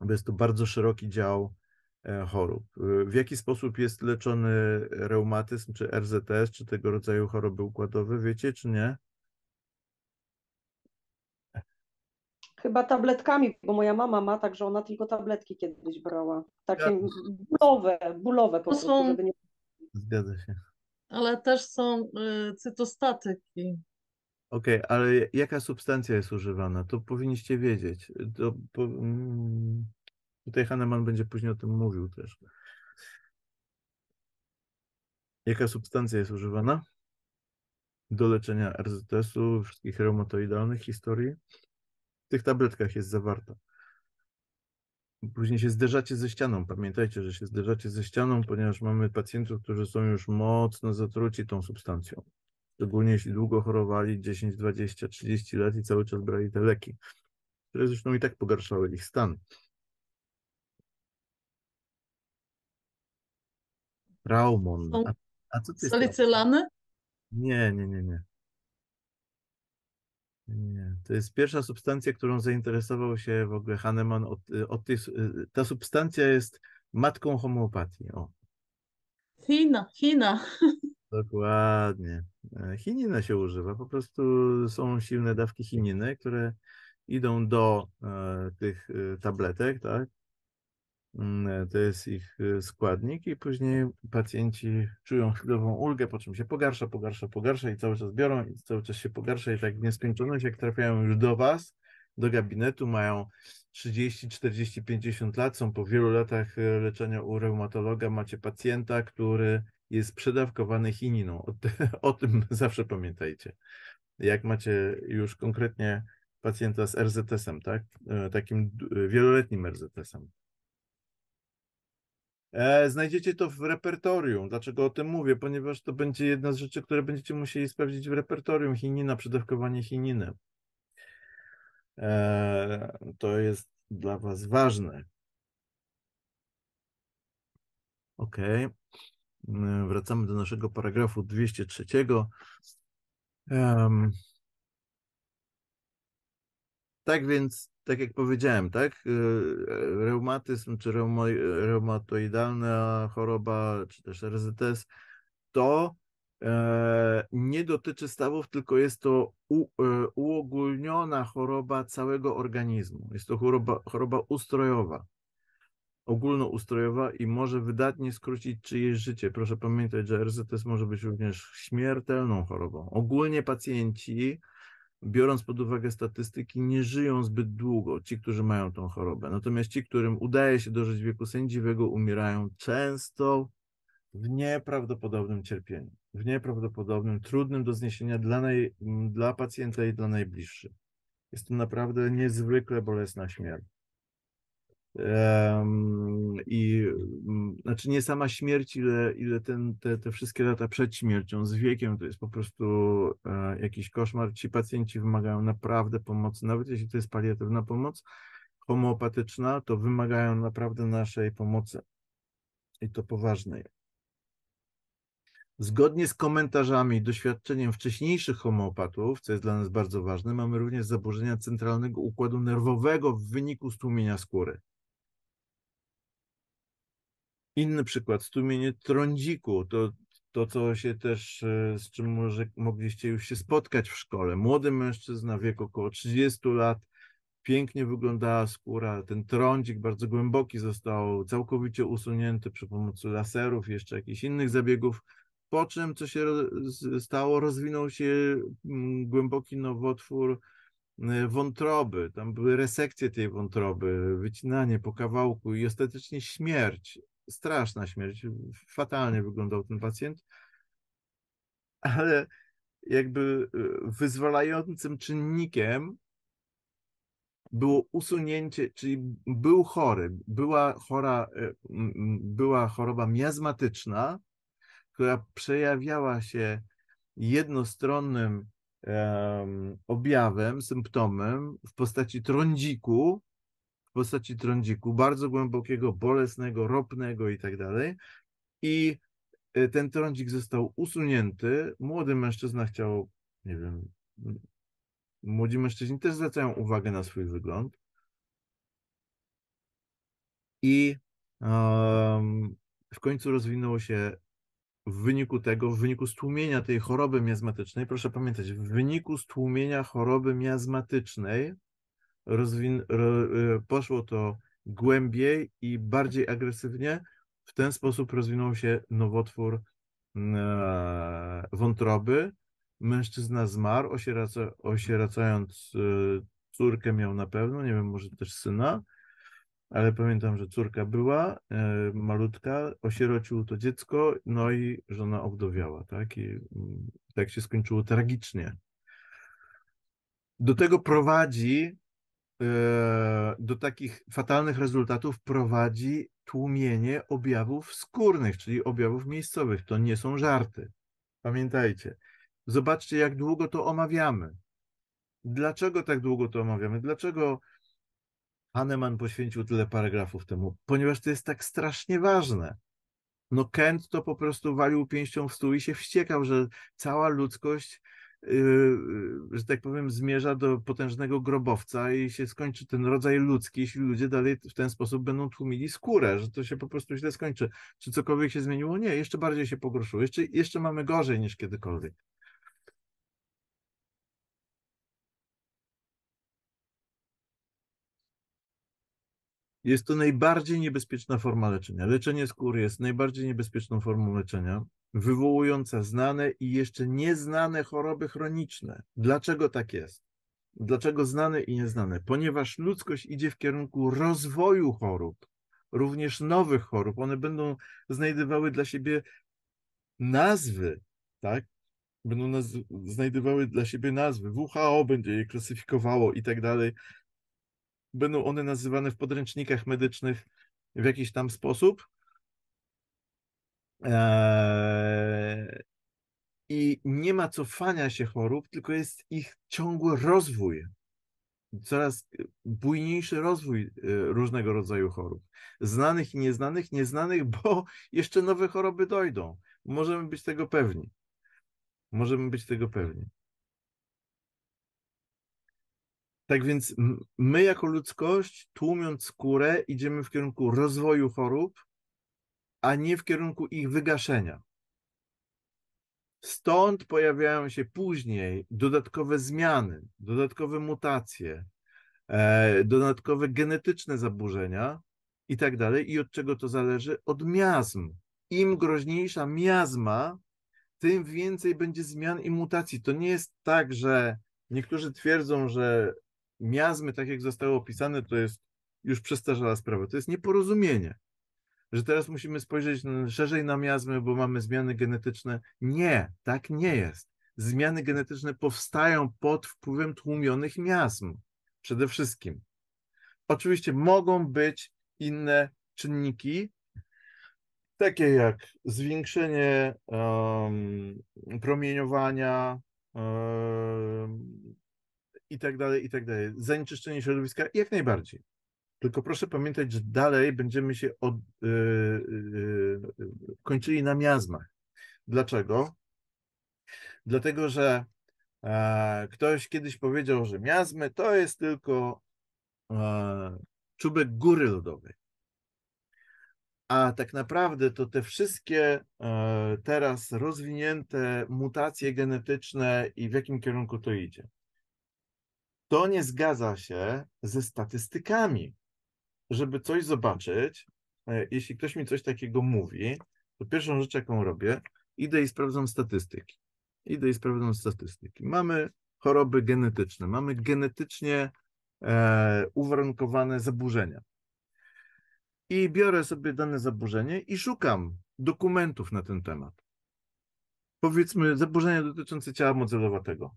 bo jest to bardzo szeroki dział e, chorób. Y, w jaki sposób jest leczony reumatyzm, czy RZS, czy tego rodzaju choroby układowe, wiecie, czy nie? Chyba tabletkami, bo moja mama ma, także ona tylko tabletki kiedyś brała. Takie ja... bólowe, bólowe po prostu, są... żeby nie... Zgadza się. Ale też są y, cytostatyki. Okej, okay, ale jaka substancja jest używana? To powinniście wiedzieć. To, po, mm, tutaj Haneman będzie później o tym mówił też. Jaka substancja jest używana do leczenia RZS-u, wszystkich reumatoidalnych historii? W tych tabletkach jest zawarta. Później się zderzacie ze ścianą. Pamiętajcie, że się zderzacie ze ścianą, ponieważ mamy pacjentów, którzy są już mocno zatruci tą substancją szczególnie jeśli długo chorowali 10, 20, 30 lat i cały czas brali te leki, które zresztą i tak pogarszały ich stan. Traumon, A, a co ty? Salicylany? Nie, nie, nie, nie. Nie. To jest pierwsza substancja, którą zainteresował się w ogóle Hahnemann. Od, od tej, ta substancja jest matką homeopatii. O. China, China. Dokładnie. E, chinina się używa. Po prostu są silne dawki chininy, które idą do e, tych e, tabletek, tak? Mm, to jest ich składnik i później pacjenci czują chwilową ulgę, po czym się pogarsza, pogarsza, pogarsza i cały czas biorą i cały czas się pogarsza i tak w nieskończoność, jak trafiają już do Was, do gabinetu, mają 30, 40, 50 lat, są po wielu latach leczenia u reumatologa, macie pacjenta, który jest przedawkowany chininą. O, o tym zawsze pamiętajcie. Jak macie już konkretnie pacjenta z RZS-em, tak? E, takim e, wieloletnim RZS-em. E, znajdziecie to w repertorium. Dlaczego o tym mówię? Ponieważ to będzie jedna z rzeczy, które będziecie musieli sprawdzić w repertorium. Chinina, przedawkowanie chininy. To jest dla Was ważne. Okej. Okay. E, wracamy do naszego paragrafu 203. Um, tak więc, tak jak powiedziałem, tak, e, reumatyzm czy reuma, reumatoidalna choroba, czy też RZS, to e, nie dotyczy stawów, tylko jest to u, uogólniona choroba całego organizmu. Jest to choroba, choroba ustrojowa ogólnoustrojowa i może wydatnie skrócić czyjeś życie. Proszę pamiętać, że RZS może być również śmiertelną chorobą. Ogólnie pacjenci, biorąc pod uwagę statystyki, nie żyją zbyt długo, ci, którzy mają tą chorobę. Natomiast ci, którym udaje się dożyć wieku sędziwego, umierają często w nieprawdopodobnym cierpieniu, w nieprawdopodobnym, trudnym do zniesienia dla, naj, dla pacjenta i dla najbliższych. Jest to naprawdę niezwykle bolesna śmierć. I mm, znaczy nie sama śmierć, ile, ile ten, te, te wszystkie lata przed śmiercią, z wiekiem, to jest po prostu e, jakiś koszmar. Ci pacjenci wymagają naprawdę pomocy, nawet jeśli to jest paliatywna pomoc homeopatyczna, to wymagają naprawdę naszej pomocy i to poważnej. Zgodnie z komentarzami i doświadczeniem wcześniejszych homeopatów, co jest dla nas bardzo ważne, mamy również zaburzenia centralnego układu nerwowego w wyniku stłumienia skóry. Inny przykład, stumienie trądziku, to, to co się też, e, z czym może, mogliście już się spotkać w szkole. Młody mężczyzna wiek około 30 lat, pięknie wyglądała skóra, ten trądzik bardzo głęboki został całkowicie usunięty przy pomocy laserów, jeszcze jakichś innych zabiegów, po czym, co się stało, rozwinął się mm, głęboki nowotwór e, wątroby, tam były resekcje tej wątroby, wycinanie po kawałku i ostatecznie śmierć straszna śmierć. Fatalnie wyglądał ten pacjent. Ale jakby y, wyzwalającym czynnikiem było usunięcie, czyli był chory, była chora, y, była choroba miazmatyczna, która przejawiała się jednostronnym um, objawem, symptomem w postaci trądziku, postaci trądziku, bardzo głębokiego, bolesnego, ropnego i tak dalej. I e, ten trądzik został usunięty. Młody mężczyzna chciał, nie wiem, młodzi mężczyźni też zwracają uwagę na swój wygląd. I um, w końcu rozwinęło się w wyniku tego, w wyniku stłumienia tej choroby miazmatycznej, proszę pamiętać, w wyniku stłumienia choroby miazmatycznej, rozwin- ro- y, poszło to głębiej i bardziej agresywnie. W ten sposób rozwinął się nowotwór e, wątroby. Mężczyzna zmarł, osieroca, osieracając e, córkę miał na pewno, nie wiem, może też syna, ale pamiętam, że córka była e, malutka, osierocił to dziecko, no i żona obdowiała, tak? I mm, tak się skończyło tragicznie. Do tego prowadzi E, do takich fatalnych rezultatów prowadzi tłumienie objawów skórnych, czyli objawów miejscowych. To nie są żarty. Pamiętajcie. Zobaczcie, jak długo to omawiamy. Dlaczego tak długo to omawiamy? Dlaczego Hahnemann poświęcił tyle paragrafów temu? Ponieważ to jest tak strasznie ważne. No Kent to po prostu walił pięścią w stół i się wściekał, że cała ludzkość Y, y, że tak powiem, zmierza do potężnego grobowca i się skończy ten rodzaj ludzki, jeśli ludzie dalej w ten sposób będą tłumili skórę, że to się po prostu źle skończy. Czy cokolwiek się zmieniło? Nie, jeszcze bardziej się pogorszyło. Jeszcze, jeszcze mamy gorzej niż kiedykolwiek. Jest to najbardziej niebezpieczna forma leczenia. Leczenie skóry jest najbardziej niebezpieczną formą leczenia, wywołująca znane i jeszcze nieznane choroby chroniczne. Dlaczego tak jest? Dlaczego znane i nieznane? Ponieważ ludzkość idzie w kierunku rozwoju chorób, również nowych chorób. One będą znajdowały dla siebie nazwy, tak? Będą naz znajdowały dla siebie nazwy. WHO będzie je klasyfikowało i tak dalej, będą one nazywane w podręcznikach medycznych w jakiś tam sposób. Eee, I nie ma cofania się chorób, tylko jest ich ciągły rozwój. Coraz bujniejszy rozwój e, różnego rodzaju chorób. Znanych i nieznanych, nieznanych, bo jeszcze nowe choroby dojdą. Możemy być tego pewni. Możemy być tego pewni. Tak więc my jako ludzkość, tłumiąc skórę, idziemy w kierunku rozwoju chorób, a nie w kierunku ich wygaszenia. Stąd pojawiają się później dodatkowe zmiany, dodatkowe mutacje, e, dodatkowe genetyczne zaburzenia i tak dalej. I od czego to zależy? Od miazm. Im groźniejsza miazma, tym więcej będzie zmian i mutacji. To nie jest tak, że niektórzy twierdzą, że miazmy, tak jak zostało opisane, to jest już przestarzała sprawa. To jest nieporozumienie. Że teraz musimy spojrzeć szerzej na miazmy, bo mamy zmiany genetyczne. Nie, tak nie jest. Zmiany genetyczne powstają pod wpływem tłumionych miazm. Przede wszystkim. Oczywiście mogą być inne czynniki, takie jak zwiększenie um, promieniowania, um, i tak dalej, i tak dalej. Zanieczyszczenie środowiska jak najbardziej. Tylko proszę pamiętać, że dalej będziemy się od, yy, yy, kończyli na miazmach. Dlaczego? Dlatego, że e, ktoś kiedyś powiedział, że miazmy to jest tylko e, czubek góry lodowej. A tak naprawdę to te wszystkie e, teraz rozwinięte mutacje genetyczne i w jakim kierunku to idzie. To nie zgadza się ze statystykami. Żeby coś zobaczyć, e, jeśli ktoś mi coś takiego mówi, to pierwszą rzecz, jaką robię, idę i sprawdzam statystyki. Idę i sprawdzam statystyki. Mamy choroby genetyczne, mamy genetycznie e, uwarunkowane zaburzenia. I biorę sobie dane zaburzenie i szukam dokumentów na ten temat. Powiedzmy, zaburzenia dotyczące ciała modelowatego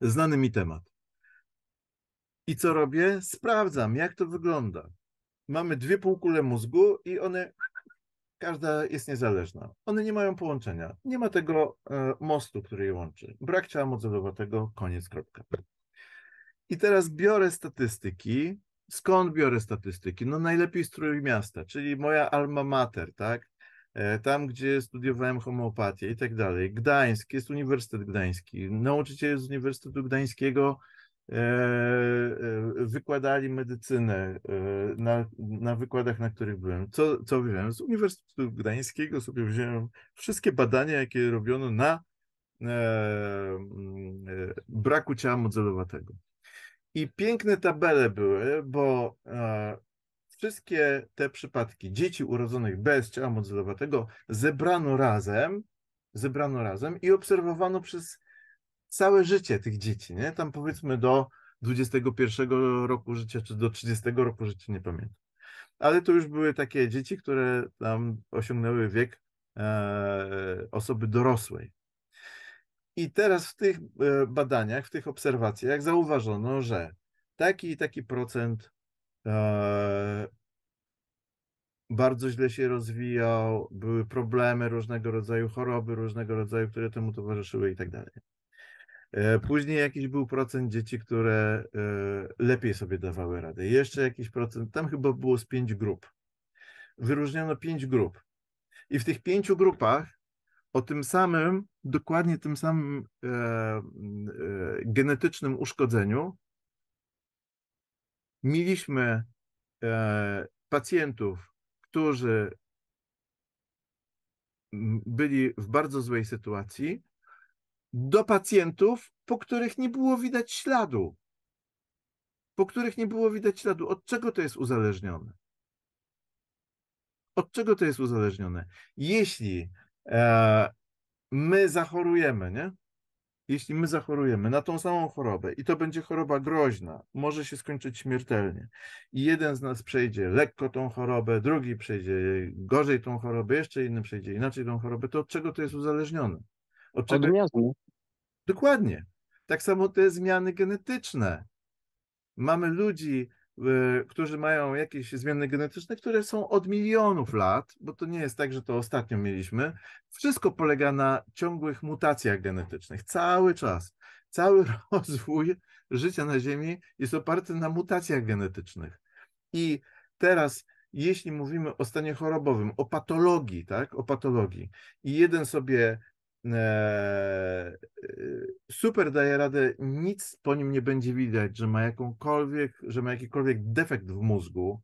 znany mi temat. I co robię? Sprawdzam, jak to wygląda. Mamy dwie półkule mózgu i one, każda jest niezależna. One nie mają połączenia. Nie ma tego e, mostu, który je łączy. Brak ciała tego, koniec, kropka. I teraz biorę statystyki. Skąd biorę statystyki? No najlepiej z Trójmiasta, czyli moja alma mater, tak? E, tam gdzie studiowałem homeopatię i tak dalej. Gdańsk, jest Uniwersytet Gdański. Nauczyciele z Uniwersytetu Gdańskiego e, e, wykładali medycynę na, na wykładach, na których byłem. Co, co wiem? Z Uniwersytetu Gdańskiego sobie wziąłem wszystkie badania, jakie robiono na braku ciała modelowatego. I piękne tabele były, bo wszystkie te przypadki dzieci urodzonych bez ciała modelowatego zebrano razem, zebrano razem i obserwowano przez całe życie tych dzieci, nie? Tam powiedzmy do 21 roku życia, czy do 30 roku życia, nie pamiętam. Ale to już były takie dzieci, które tam osiągnęły wiek e, osoby dorosłej. I teraz w tych e, badaniach, w tych obserwacjach zauważono, że taki i taki procent E, bardzo źle się rozwijał, były problemy różnego rodzaju, choroby różnego rodzaju, które temu towarzyszyły i tak dalej. E, później jakiś był procent dzieci, które e, lepiej sobie dawały radę. Jeszcze jakiś procent, tam chyba było z pięć grup. Wyróżniono pięć grup. I w tych pięciu grupach o tym samym, dokładnie tym samym genetycznym uszkodzeniu mieliśmy e, pacjentów, którzy byli w bardzo złej sytuacji, do pacjentów, po których nie było widać śladu. Po których nie było widać śladu. Od czego to jest uzależnione? Od czego to jest uzależnione? Jeśli e, my zachorujemy, nie? jeśli my zachorujemy na tą samą chorobę i to będzie choroba groźna, może się skończyć śmiertelnie, i jeden z nas przejdzie lekko tą chorobę, drugi przejdzie gorzej tą chorobę, jeszcze inny przejdzie inaczej tą chorobę, to od czego to jest uzależnione? Od czego? Dokładnie. Tak samo te zmiany genetyczne. Mamy ludzi Y, którzy mają jakieś zmiany genetyczne, które są od milionów lat, bo to nie jest tak, że to ostatnio mieliśmy. Wszystko polega na ciągłych mutacjach genetycznych, cały czas. Cały rozwój życia na Ziemi jest oparty na mutacjach genetycznych. I teraz, jeśli mówimy o stanie chorobowym, o patologii, tak, o patologii, i jeden sobie E, e, super daje radę, nic po nim nie będzie widać, że ma jakąkolwiek, że ma jakikolwiek defekt w mózgu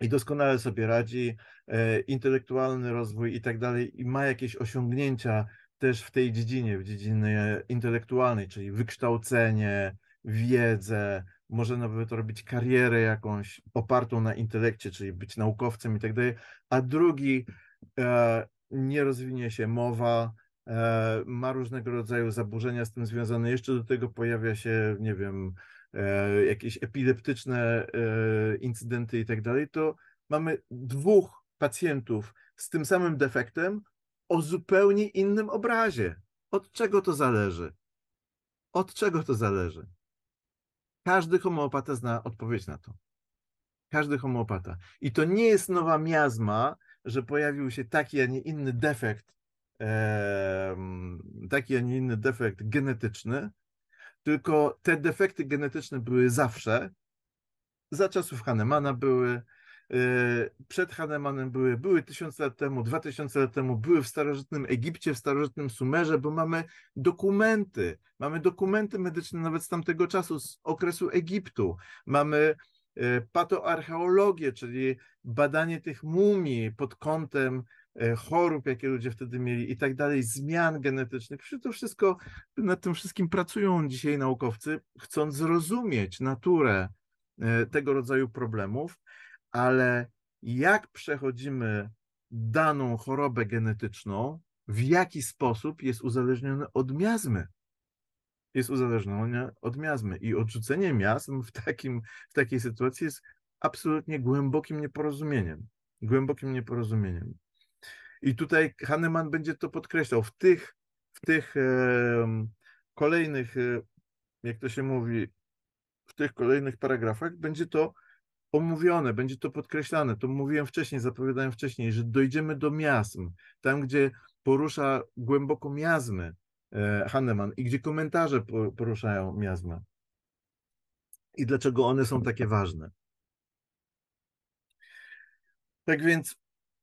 i doskonale sobie radzi, e, intelektualny rozwój i tak dalej, i ma jakieś osiągnięcia też w tej dziedzinie, w dziedzinie intelektualnej, czyli wykształcenie, wiedzę, może nawet robić karierę jakąś opartą na intelekcie, czyli być naukowcem i tak dalej, a drugi nie rozwinie się mowa, e, ma różnego rodzaju zaburzenia z tym związane. Jeszcze do tego pojawia się, nie wiem, e, jakieś epileptyczne e, incydenty i tak dalej, to mamy dwóch pacjentów z tym samym defektem o zupełnie innym obrazie. Od czego to zależy? Od czego to zależy? Każdy homeopata zna odpowiedź na to. Każdy homeopata. I to nie jest nowa miazma, że pojawił się taki, a nie inny defekt, taki, a nie inny defekt genetyczny, tylko te defekty genetyczne były zawsze. Za czasów Hanemana były, e, przed Hanemanem były, były tysiąc lat temu, dwa tysiące lat temu, były w starożytnym Egipcie, w starożytnym Sumerze, bo mamy dokumenty, mamy dokumenty medyczne nawet z tamtego czasu, z okresu Egiptu, mamy Y, patoarcheologię, czyli badanie tych mumii pod kątem y, chorób, jakie ludzie wtedy mieli i tak dalej, zmian genetycznych. To wszystko, nad tym wszystkim pracują dzisiaj naukowcy, chcąc zrozumieć naturę y, tego rodzaju problemów, ale jak przechodzimy daną chorobę genetyczną, w jaki sposób jest uzależniony od miazmy jest uzależniona od miazmy. I odrzucenie miazm w, takim, w takiej sytuacji jest absolutnie głębokim nieporozumieniem. Głębokim nieporozumieniem. I tutaj Hahnemann będzie to podkreślał. W tych, w tych e, kolejnych, jak to się mówi, w tych kolejnych paragrafach będzie to omówione, będzie to podkreślane. To mówiłem wcześniej, zapowiadałem wcześniej, że dojdziemy do miasm, tam gdzie porusza głęboko miazmy, E, Hanneman i gdzie komentarze poruszają miazmę. I dlaczego one są takie ważne. Tak więc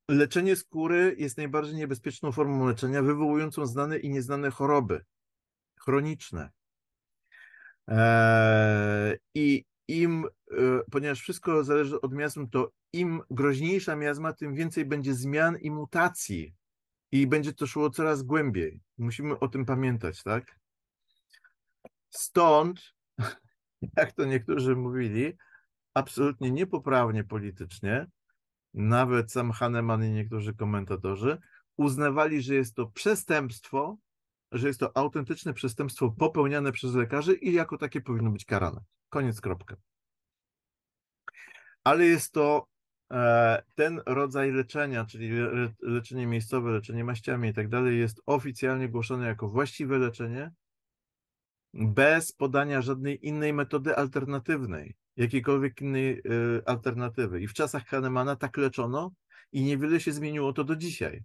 leczenie skóry jest najbardziej niebezpieczną formą leczenia, wywołującą znane i nieznane choroby chroniczne. E, I im, e, ponieważ wszystko zależy od miazm, to im groźniejsza miazma, tym więcej będzie zmian i mutacji i będzie to szło coraz głębiej. Musimy o tym pamiętać, tak? Stąd, jak to niektórzy mówili, absolutnie niepoprawnie politycznie, nawet sam Haneman i niektórzy komentatorzy, uznawali, że jest to przestępstwo, że jest to autentyczne przestępstwo popełniane przez lekarzy i jako takie powinno być karane. Koniec, kropka. Ale jest to E, ten rodzaj leczenia, czyli leczenie miejscowe, leczenie maściami i tak dalej, jest oficjalnie głoszone jako właściwe leczenie bez podania żadnej innej metody alternatywnej, jakiejkolwiek innej e, alternatywy. I w czasach Kahnemana tak leczono i niewiele się zmieniło to do dzisiaj.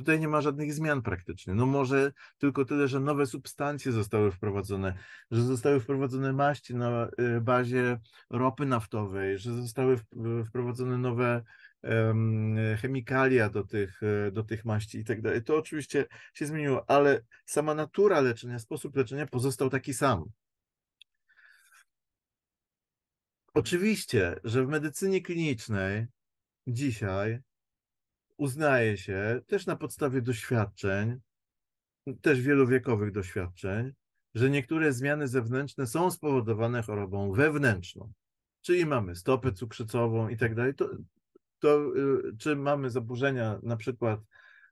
Tutaj nie ma żadnych zmian praktycznie. No może tylko tyle, że nowe substancje zostały wprowadzone, że zostały wprowadzone maści na y, bazie ropy naftowej, że zostały wprowadzone nowe chemikalia do tych, y, do tych maści i tak dalej. To oczywiście się zmieniło, ale sama natura leczenia, sposób leczenia pozostał taki sam. Oczywiście, że w medycynie klinicznej dzisiaj uznaje się też na podstawie doświadczeń, też wielowiekowych doświadczeń, że niektóre zmiany zewnętrzne są spowodowane chorobą wewnętrzną. Czyli mamy stopę cukrzycową i tak dalej. To, y, czy mamy zaburzenia na przykład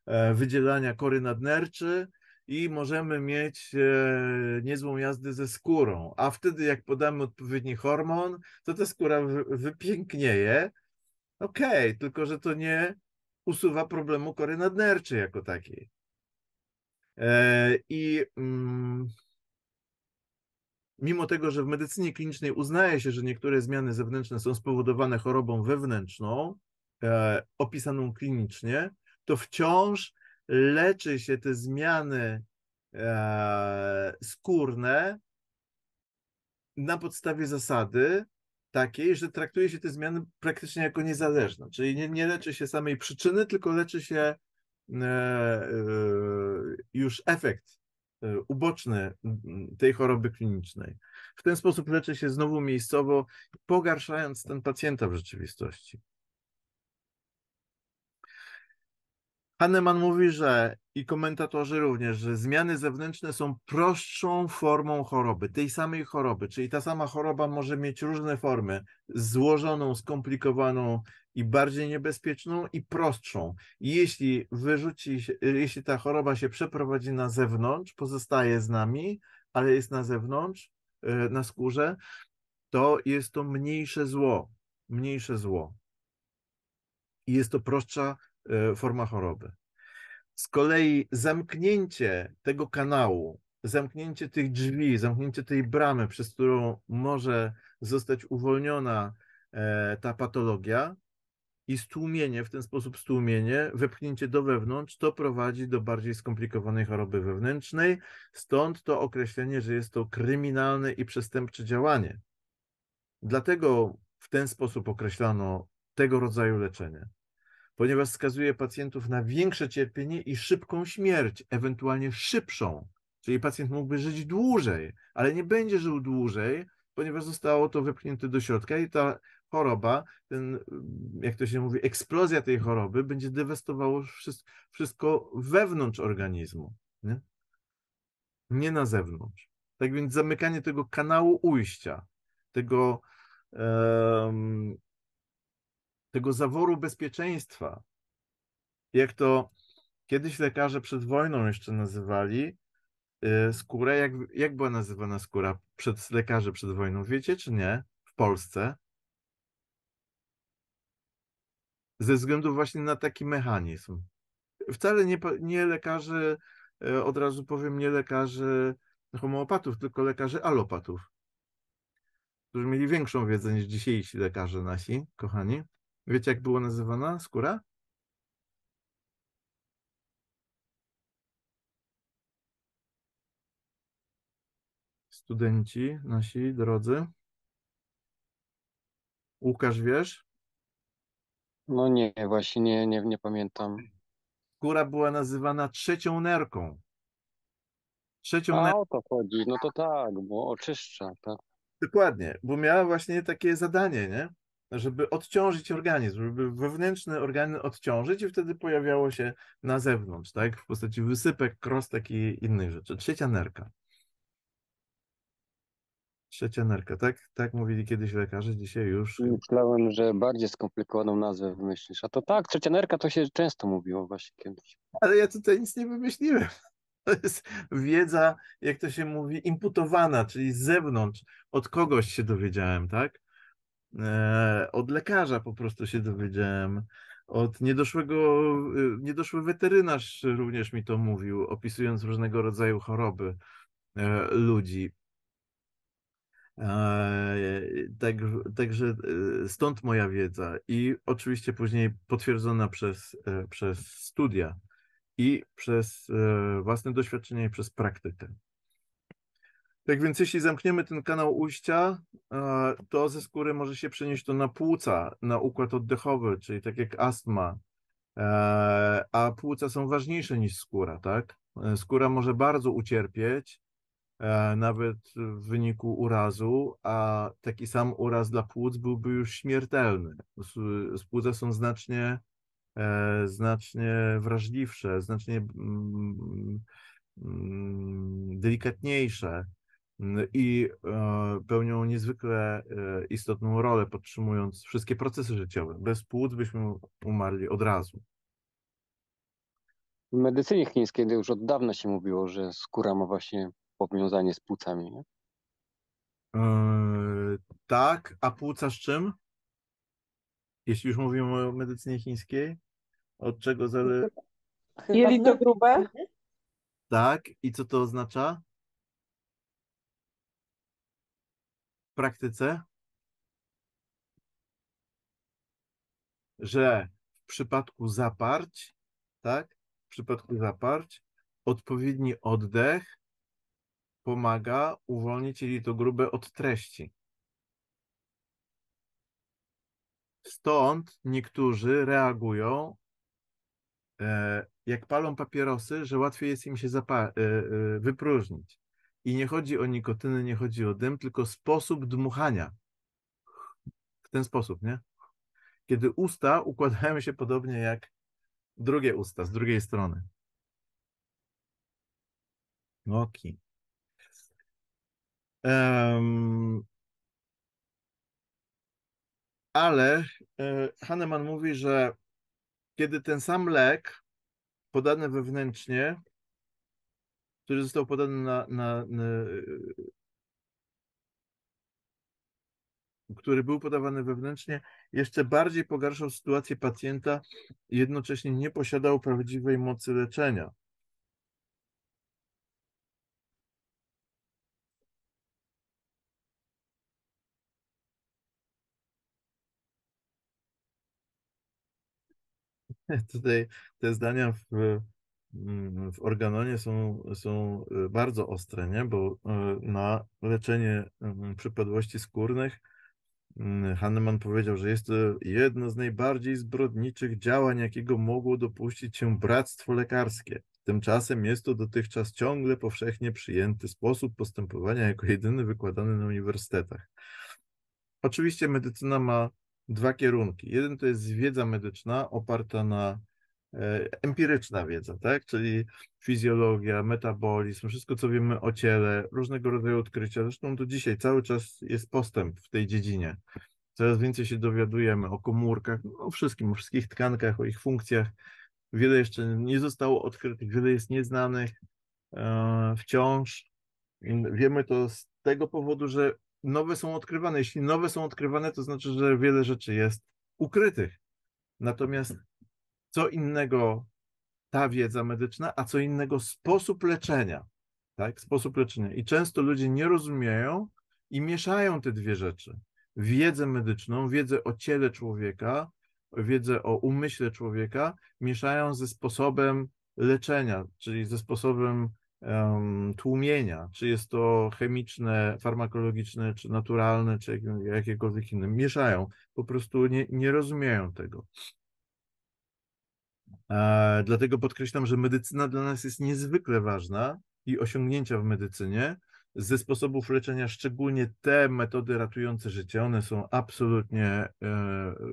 e, wydzielania kory nadnerczy i możemy mieć e, niezłą jazdę ze skórą, a wtedy jak podamy odpowiedni hormon, to ta skóra wypięknieje. Okej, okay, tylko że to nie usuwa problemu kory nadnerczej jako takiej. E, I mm, mimo tego, że w medycynie klinicznej uznaje się, że niektóre zmiany zewnętrzne są spowodowane chorobą wewnętrzną, e, opisaną klinicznie, to wciąż leczy się te zmiany e, skórne na podstawie zasady, takiej, że traktuje się te zmiany praktycznie jako niezależne, czyli nie, nie leczy się samej przyczyny, tylko leczy się e, e, już efekt e, uboczny tej choroby klinicznej. W ten sposób leczy się znowu miejscowo, pogarszając ten pacjenta w rzeczywistości. Hanneman mówi, że i komentatorzy również, że zmiany zewnętrzne są prostszą formą choroby, tej samej choroby, czyli ta sama choroba może mieć różne formy, złożoną, skomplikowaną i bardziej niebezpieczną i prostszą. I jeśli wyrzuci, jeśli ta choroba się przeprowadzi na zewnątrz, pozostaje z nami, ale jest na zewnątrz, e, na skórze, to jest to mniejsze zło, mniejsze zło. I jest to prostsza E, forma choroby. Z kolei zamknięcie tego kanału, zamknięcie tych drzwi, zamknięcie tej bramy, przez którą może zostać uwolniona e, ta patologia i stłumienie, w ten sposób stłumienie, wepchnięcie do wewnątrz, to prowadzi do bardziej skomplikowanej choroby wewnętrznej. Stąd to określenie, że jest to kryminalne i przestępcze działanie. Dlatego w ten sposób określano tego rodzaju leczenie ponieważ skazuje pacjentów na większe cierpienie i szybką śmierć, ewentualnie szybszą. Czyli pacjent mógłby żyć dłużej, ale nie będzie żył dłużej, ponieważ zostało to wypchnięte do środka i ta choroba, ten, mm, jak to się mówi, eksplozja tej choroby będzie dewastowało wszystko wewnątrz organizmu, nie? nie na zewnątrz. Tak więc zamykanie tego kanału ujścia, tego tego zaworu bezpieczeństwa. Jak to kiedyś lekarze przed wojną jeszcze nazywali y, skórę, jak, jak była nazywana skóra przed lekarze przed wojną, wiecie czy nie, w Polsce? Ze względu właśnie na taki mechanizm. Wcale nie, nie lekarzy, od razu powiem, nie lekarzy homeopatów, tylko lekarzy alopatów, którzy mieli większą wiedzę niż dzisiejsi lekarze nasi, kochani. Wiecie, jak była nazywana skóra? Studenci, nasi drodzy. Łukasz, wiesz? No nie, właśnie nie, nie, nie pamiętam. Skóra była nazywana trzecią nerką. Trzecią A nerką. o to chodzi, no to tak, bo oczyszcza, tak. Dokładnie, bo miała właśnie takie zadanie, nie? żeby odciążyć organizm, żeby wewnętrzne organy odciążyć i wtedy pojawiało się na zewnątrz, tak? W postaci wysypek, krostek i innych rzeczy. Trzecia nerka. Trzecia nerka, tak? Tak mówili kiedyś lekarze, dzisiaj już. Mm, myślałem, że bardziej skomplikowaną nazwę wymyślisz. A to tak, trzecia nerka to się często mówiło właśnie kiedyś. Ale ja tutaj nic nie wymyśliłem. To jest wiedza, jak to się mówi, imputowana, czyli z zewnątrz, od kogoś się dowiedziałem, tak? E, od lekarza po prostu się dowiedziałem, od niedoszłego, y, niedoszły weterynarz również mi to mówił, opisując różnego rodzaju choroby e, ludzi. E, tak, także y, stąd moja wiedza i oczywiście później potwierdzona przez, przez studia i przez własne doświadczenie i przez praktykę. Tak więc jeśli zamkniemy ten kanał ujścia, e, to ze skóry może się przenieść to na płuca, na układ oddechowy, czyli tak jak astma. E, a płuca są ważniejsze niż skóra, tak? E, skóra może bardzo ucierpieć, nawet w wyniku urazu, a taki sam uraz dla płuc byłby już śmiertelny. Płuca są znacznie, znacznie wrażliwsze, znacznie mm, mm, delikatniejsze i e, pełnią niezwykle e, istotną rolę, podtrzymując wszystkie procesy życiowe. Bez płuc byśmy umarli od razu. W medycynie chińskiej już od dawna się mówiło, że skóra ma właśnie powiązanie z płucami, nie? E, tak, a płuca z czym? Jeśli już mówimy o medycynie chińskiej, od czego zależy? Jelito grube. Tak, i co to oznacza? praktyce, że w przypadku zaparć, tak, w przypadku zaparć, odpowiedni oddech pomaga uwolnić to grube od treści. Stąd niektórzy reagują, e, jak palą papierosy, że łatwiej jest im się e, e, wypróżnić. I nie chodzi o nikotyny, nie chodzi o dym, tylko sposób dmuchania. W ten sposób, nie? Kiedy usta układają się podobnie jak drugie usta, z drugiej strony. Oki. Um, ale e, Haneman mówi, że kiedy ten sam lek podany wewnętrznie który został podany na, na, na e, który był podawany wewnętrznie, jeszcze bardziej pogarszał sytuację pacjenta i jednocześnie nie posiadał prawdziwej mocy leczenia. Tutaj te zdania w Mm, w organonie są, są y, bardzo ostre, nie? bo y, na leczenie mm, przypadłości skórnych mm, Hanneman powiedział, że jest to jedno z najbardziej zbrodniczych działań, jakiego mogło dopuścić się bractwo lekarskie. Tymczasem jest to dotychczas ciągle powszechnie przyjęty sposób postępowania jako jedyny wykładany na uniwersytetach. Oczywiście medycyna ma dwa kierunki. Jeden to jest wiedza medyczna oparta na E, empiryczna wiedza, tak? Czyli fizjologia, metabolizm, wszystko co wiemy o ciele, różnego rodzaju odkrycia. Zresztą do dzisiaj cały czas jest postęp w tej dziedzinie. Coraz więcej się dowiadujemy o komórkach, no, o wszystkim, o wszystkich tkankach, o ich funkcjach. Wiele jeszcze nie zostało odkrytych, wiele jest nieznanych e, wciąż. Wiemy to z tego powodu, że nowe są odkrywane. Jeśli nowe są odkrywane, to znaczy, że wiele rzeczy jest ukrytych. Natomiast co innego ta wiedza medyczna, a co innego sposób leczenia. Tak? Sposób leczenia. I często ludzie nie rozumieją i mieszają te dwie rzeczy. Wiedzę medyczną, wiedzę o ciele człowieka, wiedzę o umyśle człowieka, mieszają ze sposobem leczenia, czyli ze sposobem um, tłumienia, czy jest to chemiczne, farmakologiczne, czy naturalne, czy jakiekolwiek inne. Mieszają, po prostu nie, nie rozumieją tego. Dlatego podkreślam, że medycyna dla nas jest niezwykle ważna i osiągnięcia w medycynie ze sposobów leczenia, szczególnie te metody ratujące życie, one są absolutnie e,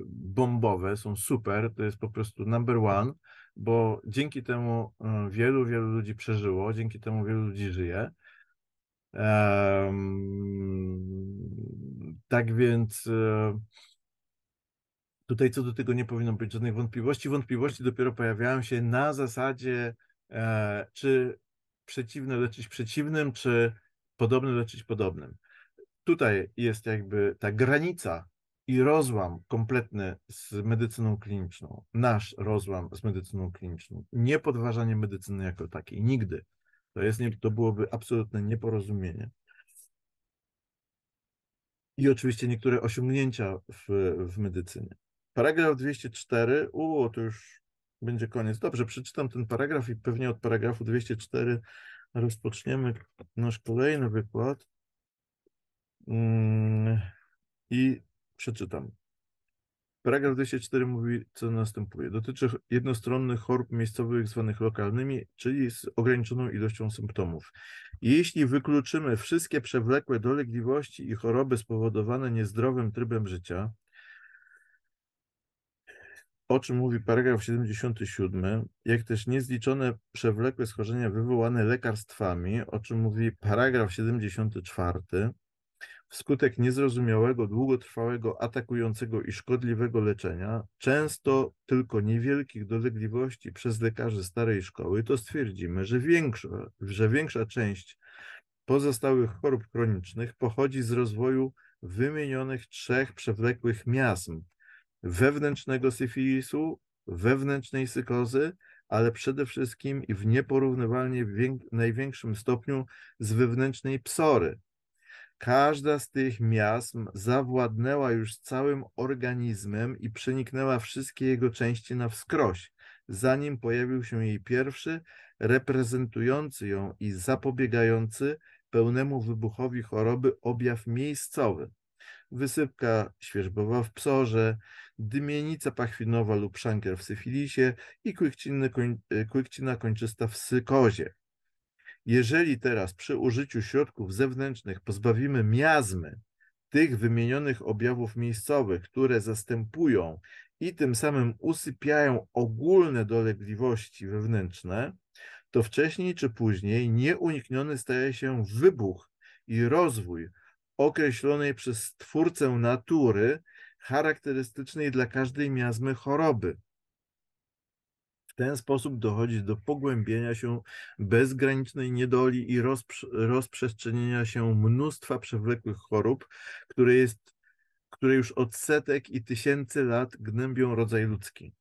bombowe, są super, to jest po prostu number one, bo dzięki temu e, wielu, wielu ludzi przeżyło, dzięki temu wielu ludzi żyje. Tak więc e, Tutaj co do tego nie powinno być żadnych wątpliwości. Wątpliwości dopiero pojawiają się na zasadzie, e, czy przeciwne leczyć przeciwnym, czy podobne leczyć podobnym. Tutaj jest jakby ta granica i rozłam kompletny z medycyną kliniczną, nasz rozłam z medycyną kliniczną, nie podważanie medycyny jako takiej, nigdy. To, jest, to byłoby absolutne nieporozumienie. I oczywiście niektóre osiągnięcia w, w medycynie. Paragraf 204. U, to już będzie koniec. Dobrze, przeczytam ten paragraf i pewnie od paragrafu 204 rozpoczniemy nasz kolejny wykład. Mm, I przeczytam. Paragraf 204 mówi, co następuje. Dotyczy jednostronnych chorób miejscowych zwanych lokalnymi, czyli z ograniczoną ilością symptomów. Jeśli wykluczymy wszystkie przewlekłe dolegliwości i choroby spowodowane niezdrowym trybem życia, o czym mówi paragraf 77, jak też niezliczone przewlekłe schorzenia wywołane lekarstwami, o czym mówi paragraf 74, wskutek niezrozumiałego, długotrwałego, atakującego i szkodliwego leczenia, często tylko niewielkich dolegliwości przez lekarzy starej szkoły, to stwierdzimy, że większa, że większa część pozostałych chorób chronicznych pochodzi z rozwoju wymienionych trzech przewlekłych miasm wewnętrznego syfilisu, wewnętrznej sykozy, ale przede wszystkim i w nieporównywalnie największym stopniu z wewnętrznej psory. Każda z tych miasm zawładnęła już całym organizmem i przeniknęła wszystkie jego części na wskroś, zanim pojawił się jej pierwszy, reprezentujący ją i zapobiegający pełnemu wybuchowi choroby objaw miejscowy. Wysypka świerzbowa w psorze, dymienica pachwinowa lub szankier w syfilisie i kłycina kujkcina e, kończysta w sykozie. Jeżeli teraz przy użyciu środków zewnętrznych pozbawimy miazmy tych wymienionych objawów miejscowych, które zastępują i tym samym usypiają ogólne dolegliwości wewnętrzne, to wcześniej czy później nieunikniony staje się wybuch i rozwój określonej przez twórcę natury charakterystycznej dla każdej miazmy choroby. W ten sposób dochodzi do pogłębienia się bezgranicznej niedoli i rozprze rozprzestrzenienia się mnóstwa przewlekłych chorób, które, jest, które już od setek i tysięcy lat gnębią rodzaj ludzki.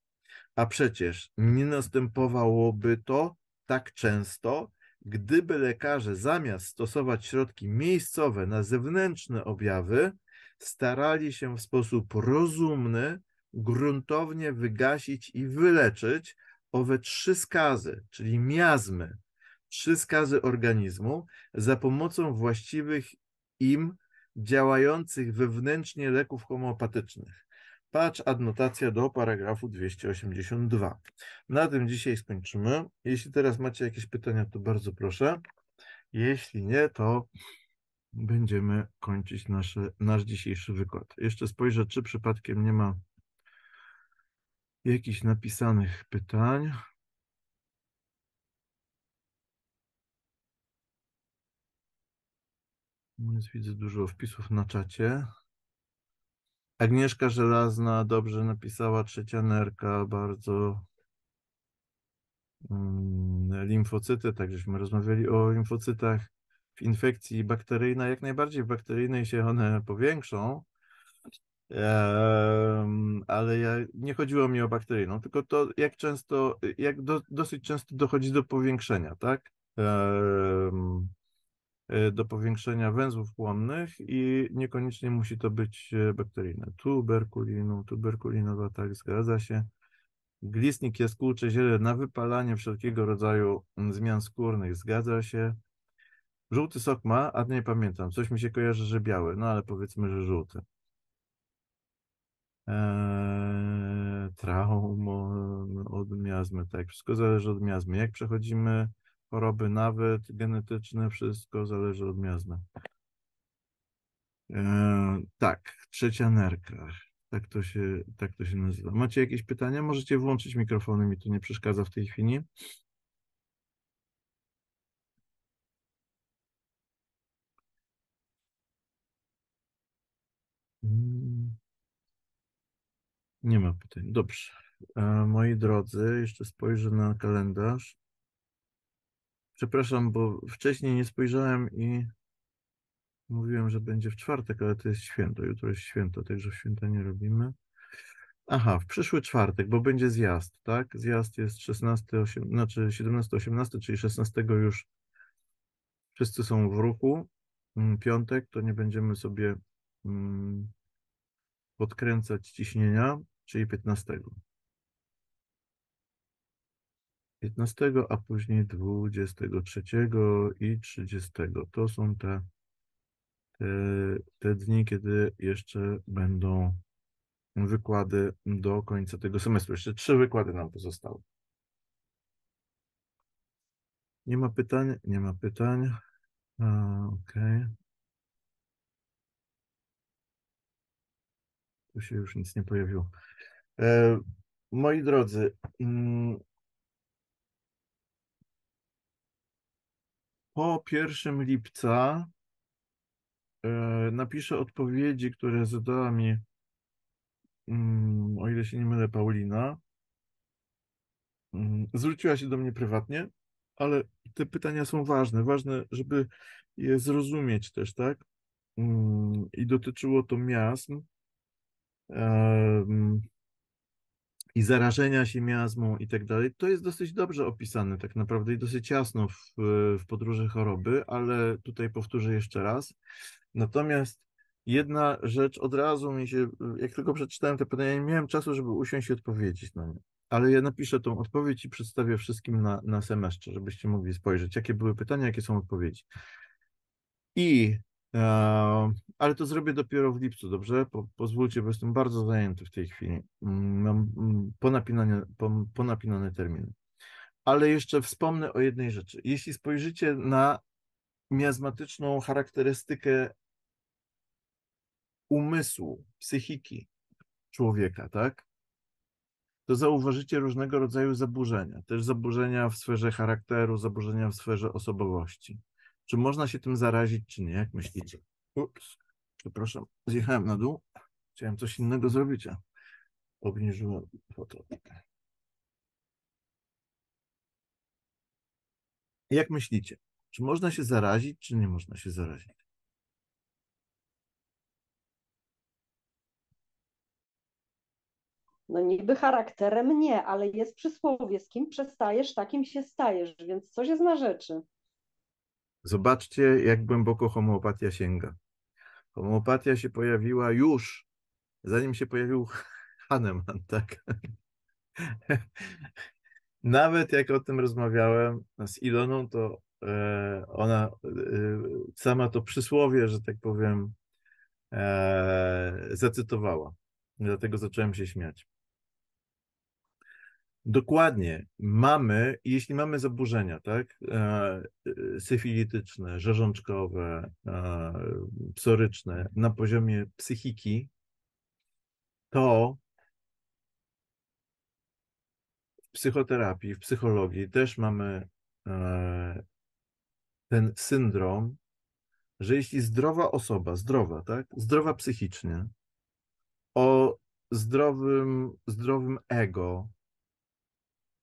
A przecież nie następowałoby to tak często, gdyby lekarze zamiast stosować środki miejscowe na zewnętrzne objawy, starali się w sposób rozumny, gruntownie wygasić i wyleczyć owe trzy skazy, czyli miazmy, trzy skazy organizmu za pomocą właściwych im działających wewnętrznie leków homeopatycznych. Patrz adnotacja do paragrafu 282. Na tym dzisiaj skończymy. Jeśli teraz macie jakieś pytania, to bardzo proszę. Jeśli nie, to będziemy kończyć nasze, nasz dzisiejszy wykład. Jeszcze spojrzę, czy przypadkiem nie ma jakichś napisanych pytań. Więc widzę dużo wpisów na czacie. Agnieszka Żelazna dobrze napisała, trzecia nerka, bardzo um, limfocyty, tak żeśmy rozmawiali o limfocytach w infekcji bakteryjnej, jak najbardziej w bakteryjnej się one powiększą, ale ja, nie chodziło mi o bakteryjną, tylko to, jak często, jak do, dosyć często dochodzi do powiększenia, tak? E, do powiększenia węzłów płonnych i niekoniecznie musi to być e, bakteryjne. Tuberkuliną, tuberkulinowa, tak, zgadza się. Glisnik jaskółcze ziele na wypalanie wszelkiego rodzaju zmian skórnych, zgadza się. Żółty sok ma, a nie pamiętam. Coś mi się kojarzy, że biały, no ale powiedzmy, że żółty. Eee, odmiazmy, od miazmy, tak. Wszystko zależy od miazmy. Jak przechodzimy choroby, nawet genetyczne, wszystko zależy od miazmy. Eee, tak, trzecia nerka. Tak to, się, tak to się nazywa. Macie jakieś pytania? Możecie włączyć mikrofony, mi to nie przeszkadza w tej chwili. Mm. Nie ma pytań. Dobrze. E, moi drodzy, jeszcze spojrzę na kalendarz. Przepraszam, bo wcześniej nie spojrzałem i mówiłem, że będzie w czwartek, ale to jest święto. Jutro jest święto, także święta nie robimy. Aha, w przyszły czwartek, bo będzie zjazd, tak? Zjazd jest 16, 8, znaczy 17, 18, czyli 16 już wszyscy są w ruchu. Mm, piątek to nie będziemy sobie Mm, podkręcać ciśnienia, czyli 15. 15, a później 23 i 30. To są te, te, te dni, kiedy jeszcze będą wykłady do końca tego semestru. Jeszcze trzy wykłady nam pozostały. Nie ma pytań? Nie ma pytań. Okej. Okay. Tu się już nic nie pojawiło. E, moi drodzy, mm, po 1 lipca e, napiszę odpowiedzi, które zadała mi, mm, o ile się nie mylę, Paulina. Mm, zwróciła się do mnie prywatnie, ale te pytania są ważne. Ważne, żeby je zrozumieć też, tak? I dotyczyło to miast i zarażenia się miazmą i tak dalej, to jest dosyć dobrze opisane tak naprawdę i dosyć jasno w, w podróży choroby, ale tutaj powtórzę jeszcze raz. Natomiast jedna rzecz od razu mi się, jak tylko przeczytałem te pytania, nie miałem czasu, żeby usiąść i odpowiedzieć na nie. Ale ja napiszę tą odpowiedź i przedstawię wszystkim na, na semestrze, żebyście mogli spojrzeć, jakie były pytania, jakie są odpowiedzi. I ale to zrobię dopiero w lipcu, dobrze? Po, pozwólcie, bo jestem bardzo zajęty w tej chwili. Mm, mam mm, ponapinane, ponapinane terminy. Ale jeszcze wspomnę o jednej rzeczy. Jeśli spojrzycie na miazmatyczną charakterystykę umysłu, psychiki człowieka, tak? To zauważycie różnego rodzaju zaburzenia, też zaburzenia w sferze charakteru, zaburzenia w sferze osobowości. Czy można się tym zarazić, czy nie? Jak myślicie? Ups, przepraszam, zjechałem na dół. Chciałem coś innego zrobić, a obniżyłem fotografię. Jak myślicie? Czy można się zarazić, czy nie można się zarazić? no niby charakterem nie, ale jest przysłowie, z kim przestajesz, takim się stajesz, więc coś jest na rzeczy. Zobaczcie, jak głęboko homeopatia sięga. Homeopatia się pojawiła już, zanim się pojawił Hahnemann, tak? Nawet jak o tym rozmawiałem z Iloną, to e, ona e, sama to przysłowie, że tak powiem, e, zacytowała. Dlatego zacząłem się śmiać. Dokładnie. Mamy, jeśli mamy zaburzenia, tak, e, e, syfilityczne, żerzączkowe, psoryczne e, na poziomie psychiki, to w psychoterapii, w psychologii też mamy ten syndrom, że jeśli zdrowa osoba, zdrowa, tak, zdrowa psychicznie, o zdrowym, zdrowym ego,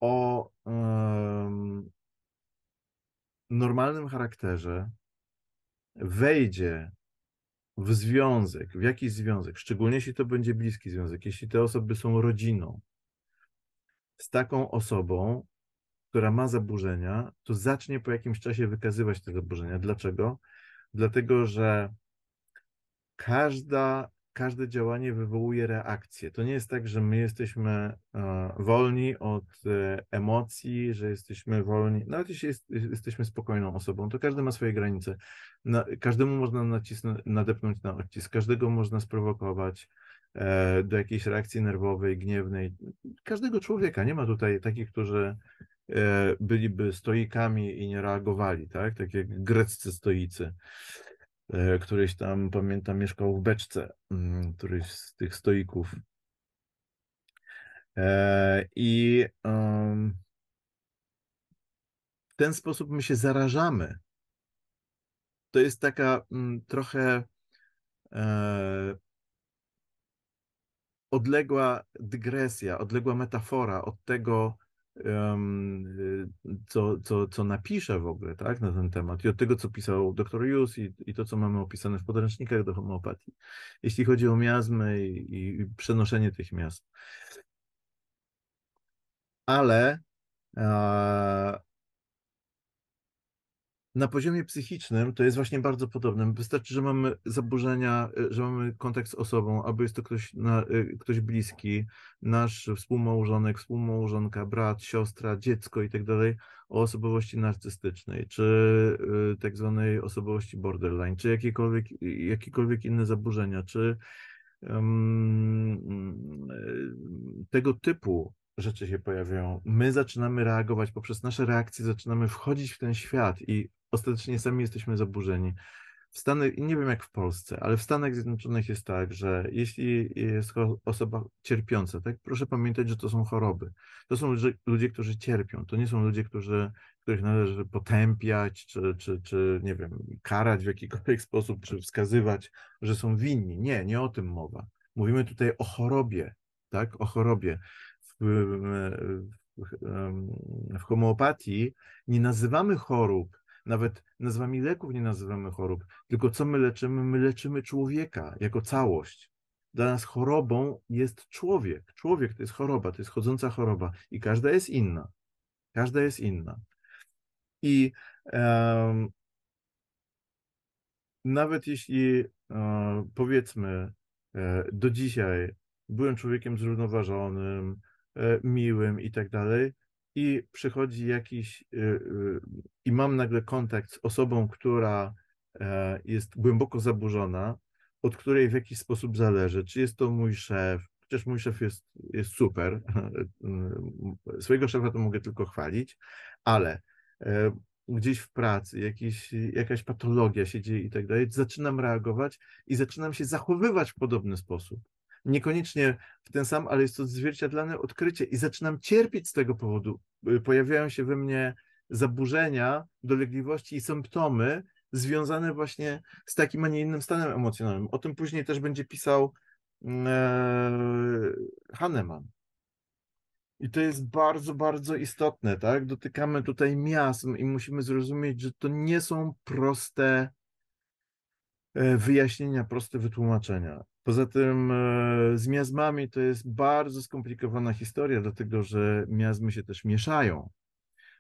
o um, normalnym charakterze wejdzie w związek, w jakiś związek, szczególnie jeśli to będzie bliski związek, jeśli te osoby są rodziną, z taką osobą, która ma zaburzenia, to zacznie po jakimś czasie wykazywać te zaburzenia. Dlaczego? Dlatego, że każda każde działanie wywołuje reakcję. To nie jest tak, że my jesteśmy e, wolni od e, emocji, że jesteśmy wolni. Nawet jeśli jest, jesteśmy spokojną osobą, to każdy ma swoje granice. Na, każdemu można nacisnąć, nadepnąć na odcisk, każdego można sprowokować e, do jakiejś reakcji nerwowej, gniewnej. Każdego człowieka. Nie ma tutaj takich, którzy e, byliby stoikami i nie reagowali, tak? Tak jak greccy stoicy. E, któryś tam, pamiętam, mieszkał w Beczce, mm, któryś z tych stoików. E, I w ten sposób my się zarażamy. To jest taka mm, trochę e, odległa dygresja, odległa metafora od tego, co, co, co napisze w ogóle tak, na ten temat i od tego, co pisał dr Jus i, i to, co mamy opisane w podręcznikach do homeopatii, jeśli chodzi o miazmy i, i przenoszenie tych miast. Ale na poziomie psychicznym to jest właśnie bardzo podobne. Wystarczy, że mamy zaburzenia, e, że mamy kontakt z osobą, albo jest to ktoś, na, e, ktoś bliski, nasz współmałżonek, współmałżonka, brat, siostra, dziecko i tak dalej, o osobowości narcystycznej, czy e, tak zwanej osobowości borderline, czy jakiekolwiek, jakiekolwiek inne zaburzenia, czy um, tego typu rzeczy się pojawiają. My zaczynamy reagować, poprzez nasze reakcje zaczynamy wchodzić w ten świat i ostatecznie sami jesteśmy zaburzeni. W Stanach, nie wiem jak w Polsce, ale w Stanach Zjednoczonych jest tak, że jeśli jest osoba cierpiąca, tak, proszę pamiętać, że to są choroby. To są ludzie, którzy cierpią. To nie są ludzie, którzy, których należy potępiać, czy, czy, czy nie wiem, karać w jakikolwiek sposób, czy wskazywać, że są winni. Nie, nie o tym mowa. Mówimy tutaj o chorobie, tak, o chorobie. W, w, w homeopatii nie nazywamy chorób nawet nazwami leków nie nazywamy chorób, tylko co my leczymy? My leczymy człowieka jako całość. Dla nas chorobą jest człowiek. Człowiek to jest choroba, to jest chodząca choroba i każda jest inna. Każda jest inna. I nawet jeśli e, powiedzmy e, do dzisiaj byłem człowiekiem zrównoważonym, e, miłym i tak dalej, i przychodzi jakiś, y, y, i mam nagle kontakt z osobą, która e, jest głęboko zaburzona, od której w jakiś sposób zależy, czy jest to mój szef, chociaż mój szef jest, jest super, swojego szefa to mogę tylko chwalić, ale e, gdzieś w pracy, jakiś, jakaś patologia się dzieje i tak dalej, zaczynam reagować i zaczynam się zachowywać w podobny sposób niekoniecznie w ten sam, ale jest to zwierciadlane odkrycie i zaczynam cierpieć z tego powodu. Y, pojawiają się we mnie zaburzenia, dolegliwości i symptomy związane właśnie z takim, a nie innym stanem emocjonalnym. O tym później też będzie pisał mm, e, Hahnemann. I to jest bardzo, bardzo istotne, tak? Dotykamy tutaj miasm i musimy zrozumieć, że to nie są proste e, wyjaśnienia, proste wytłumaczenia. Poza tym e, z miazmami to jest bardzo skomplikowana historia, dlatego że miazmy się też mieszają.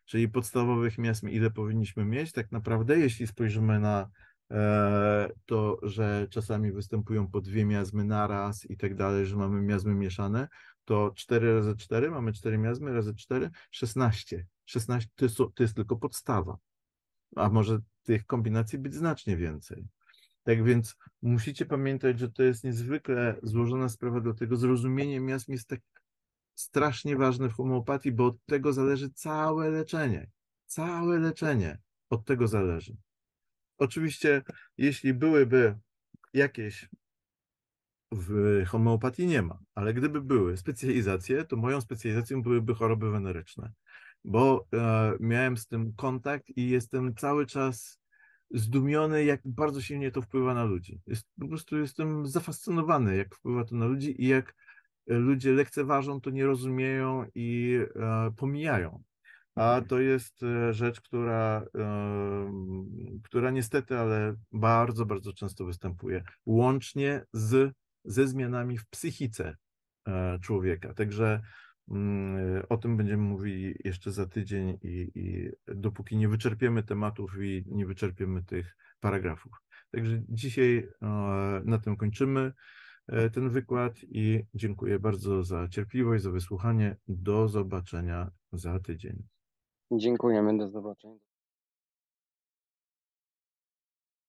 Czyli podstawowych miazm, ile powinniśmy mieć, tak naprawdę, jeśli spojrzymy na e, to, że czasami występują po dwie miazmy naraz i tak dalej, że mamy miazmy mieszane, to 4 razy 4, mamy 4 miazmy razy 4, 16. 16 to jest, to jest tylko podstawa, a może tych kombinacji być znacznie więcej. Tak więc musicie pamiętać, że to jest niezwykle złożona sprawa, dlatego zrozumienie miast jest tak strasznie ważne w homeopatii, bo od tego zależy całe leczenie. Całe leczenie od tego zależy. Oczywiście, jeśli byłyby jakieś w homeopatii nie ma, ale gdyby były specjalizacje, to moją specjalizacją byłyby choroby weneryczne, bo e, miałem z tym kontakt i jestem cały czas zdumiony, jak bardzo silnie to wpływa na ludzi. Jest, po prostu jestem zafascynowany, jak wpływa to na ludzi i jak e, ludzie lekceważą, to nie rozumieją i e, pomijają. A mhm. to jest e, rzecz, która, e, która niestety, ale bardzo, bardzo często występuje, łącznie z, ze zmianami w psychice e, człowieka. Także Mm, y, o tym będziemy mówili jeszcze za tydzień i, i dopóki nie wyczerpiemy tematów i nie wyczerpiemy tych paragrafów. Także dzisiaj e, na tym kończymy e, ten wykład i dziękuję bardzo za cierpliwość, za wysłuchanie. Do zobaczenia za tydzień. Dziękujemy, do zobaczenia.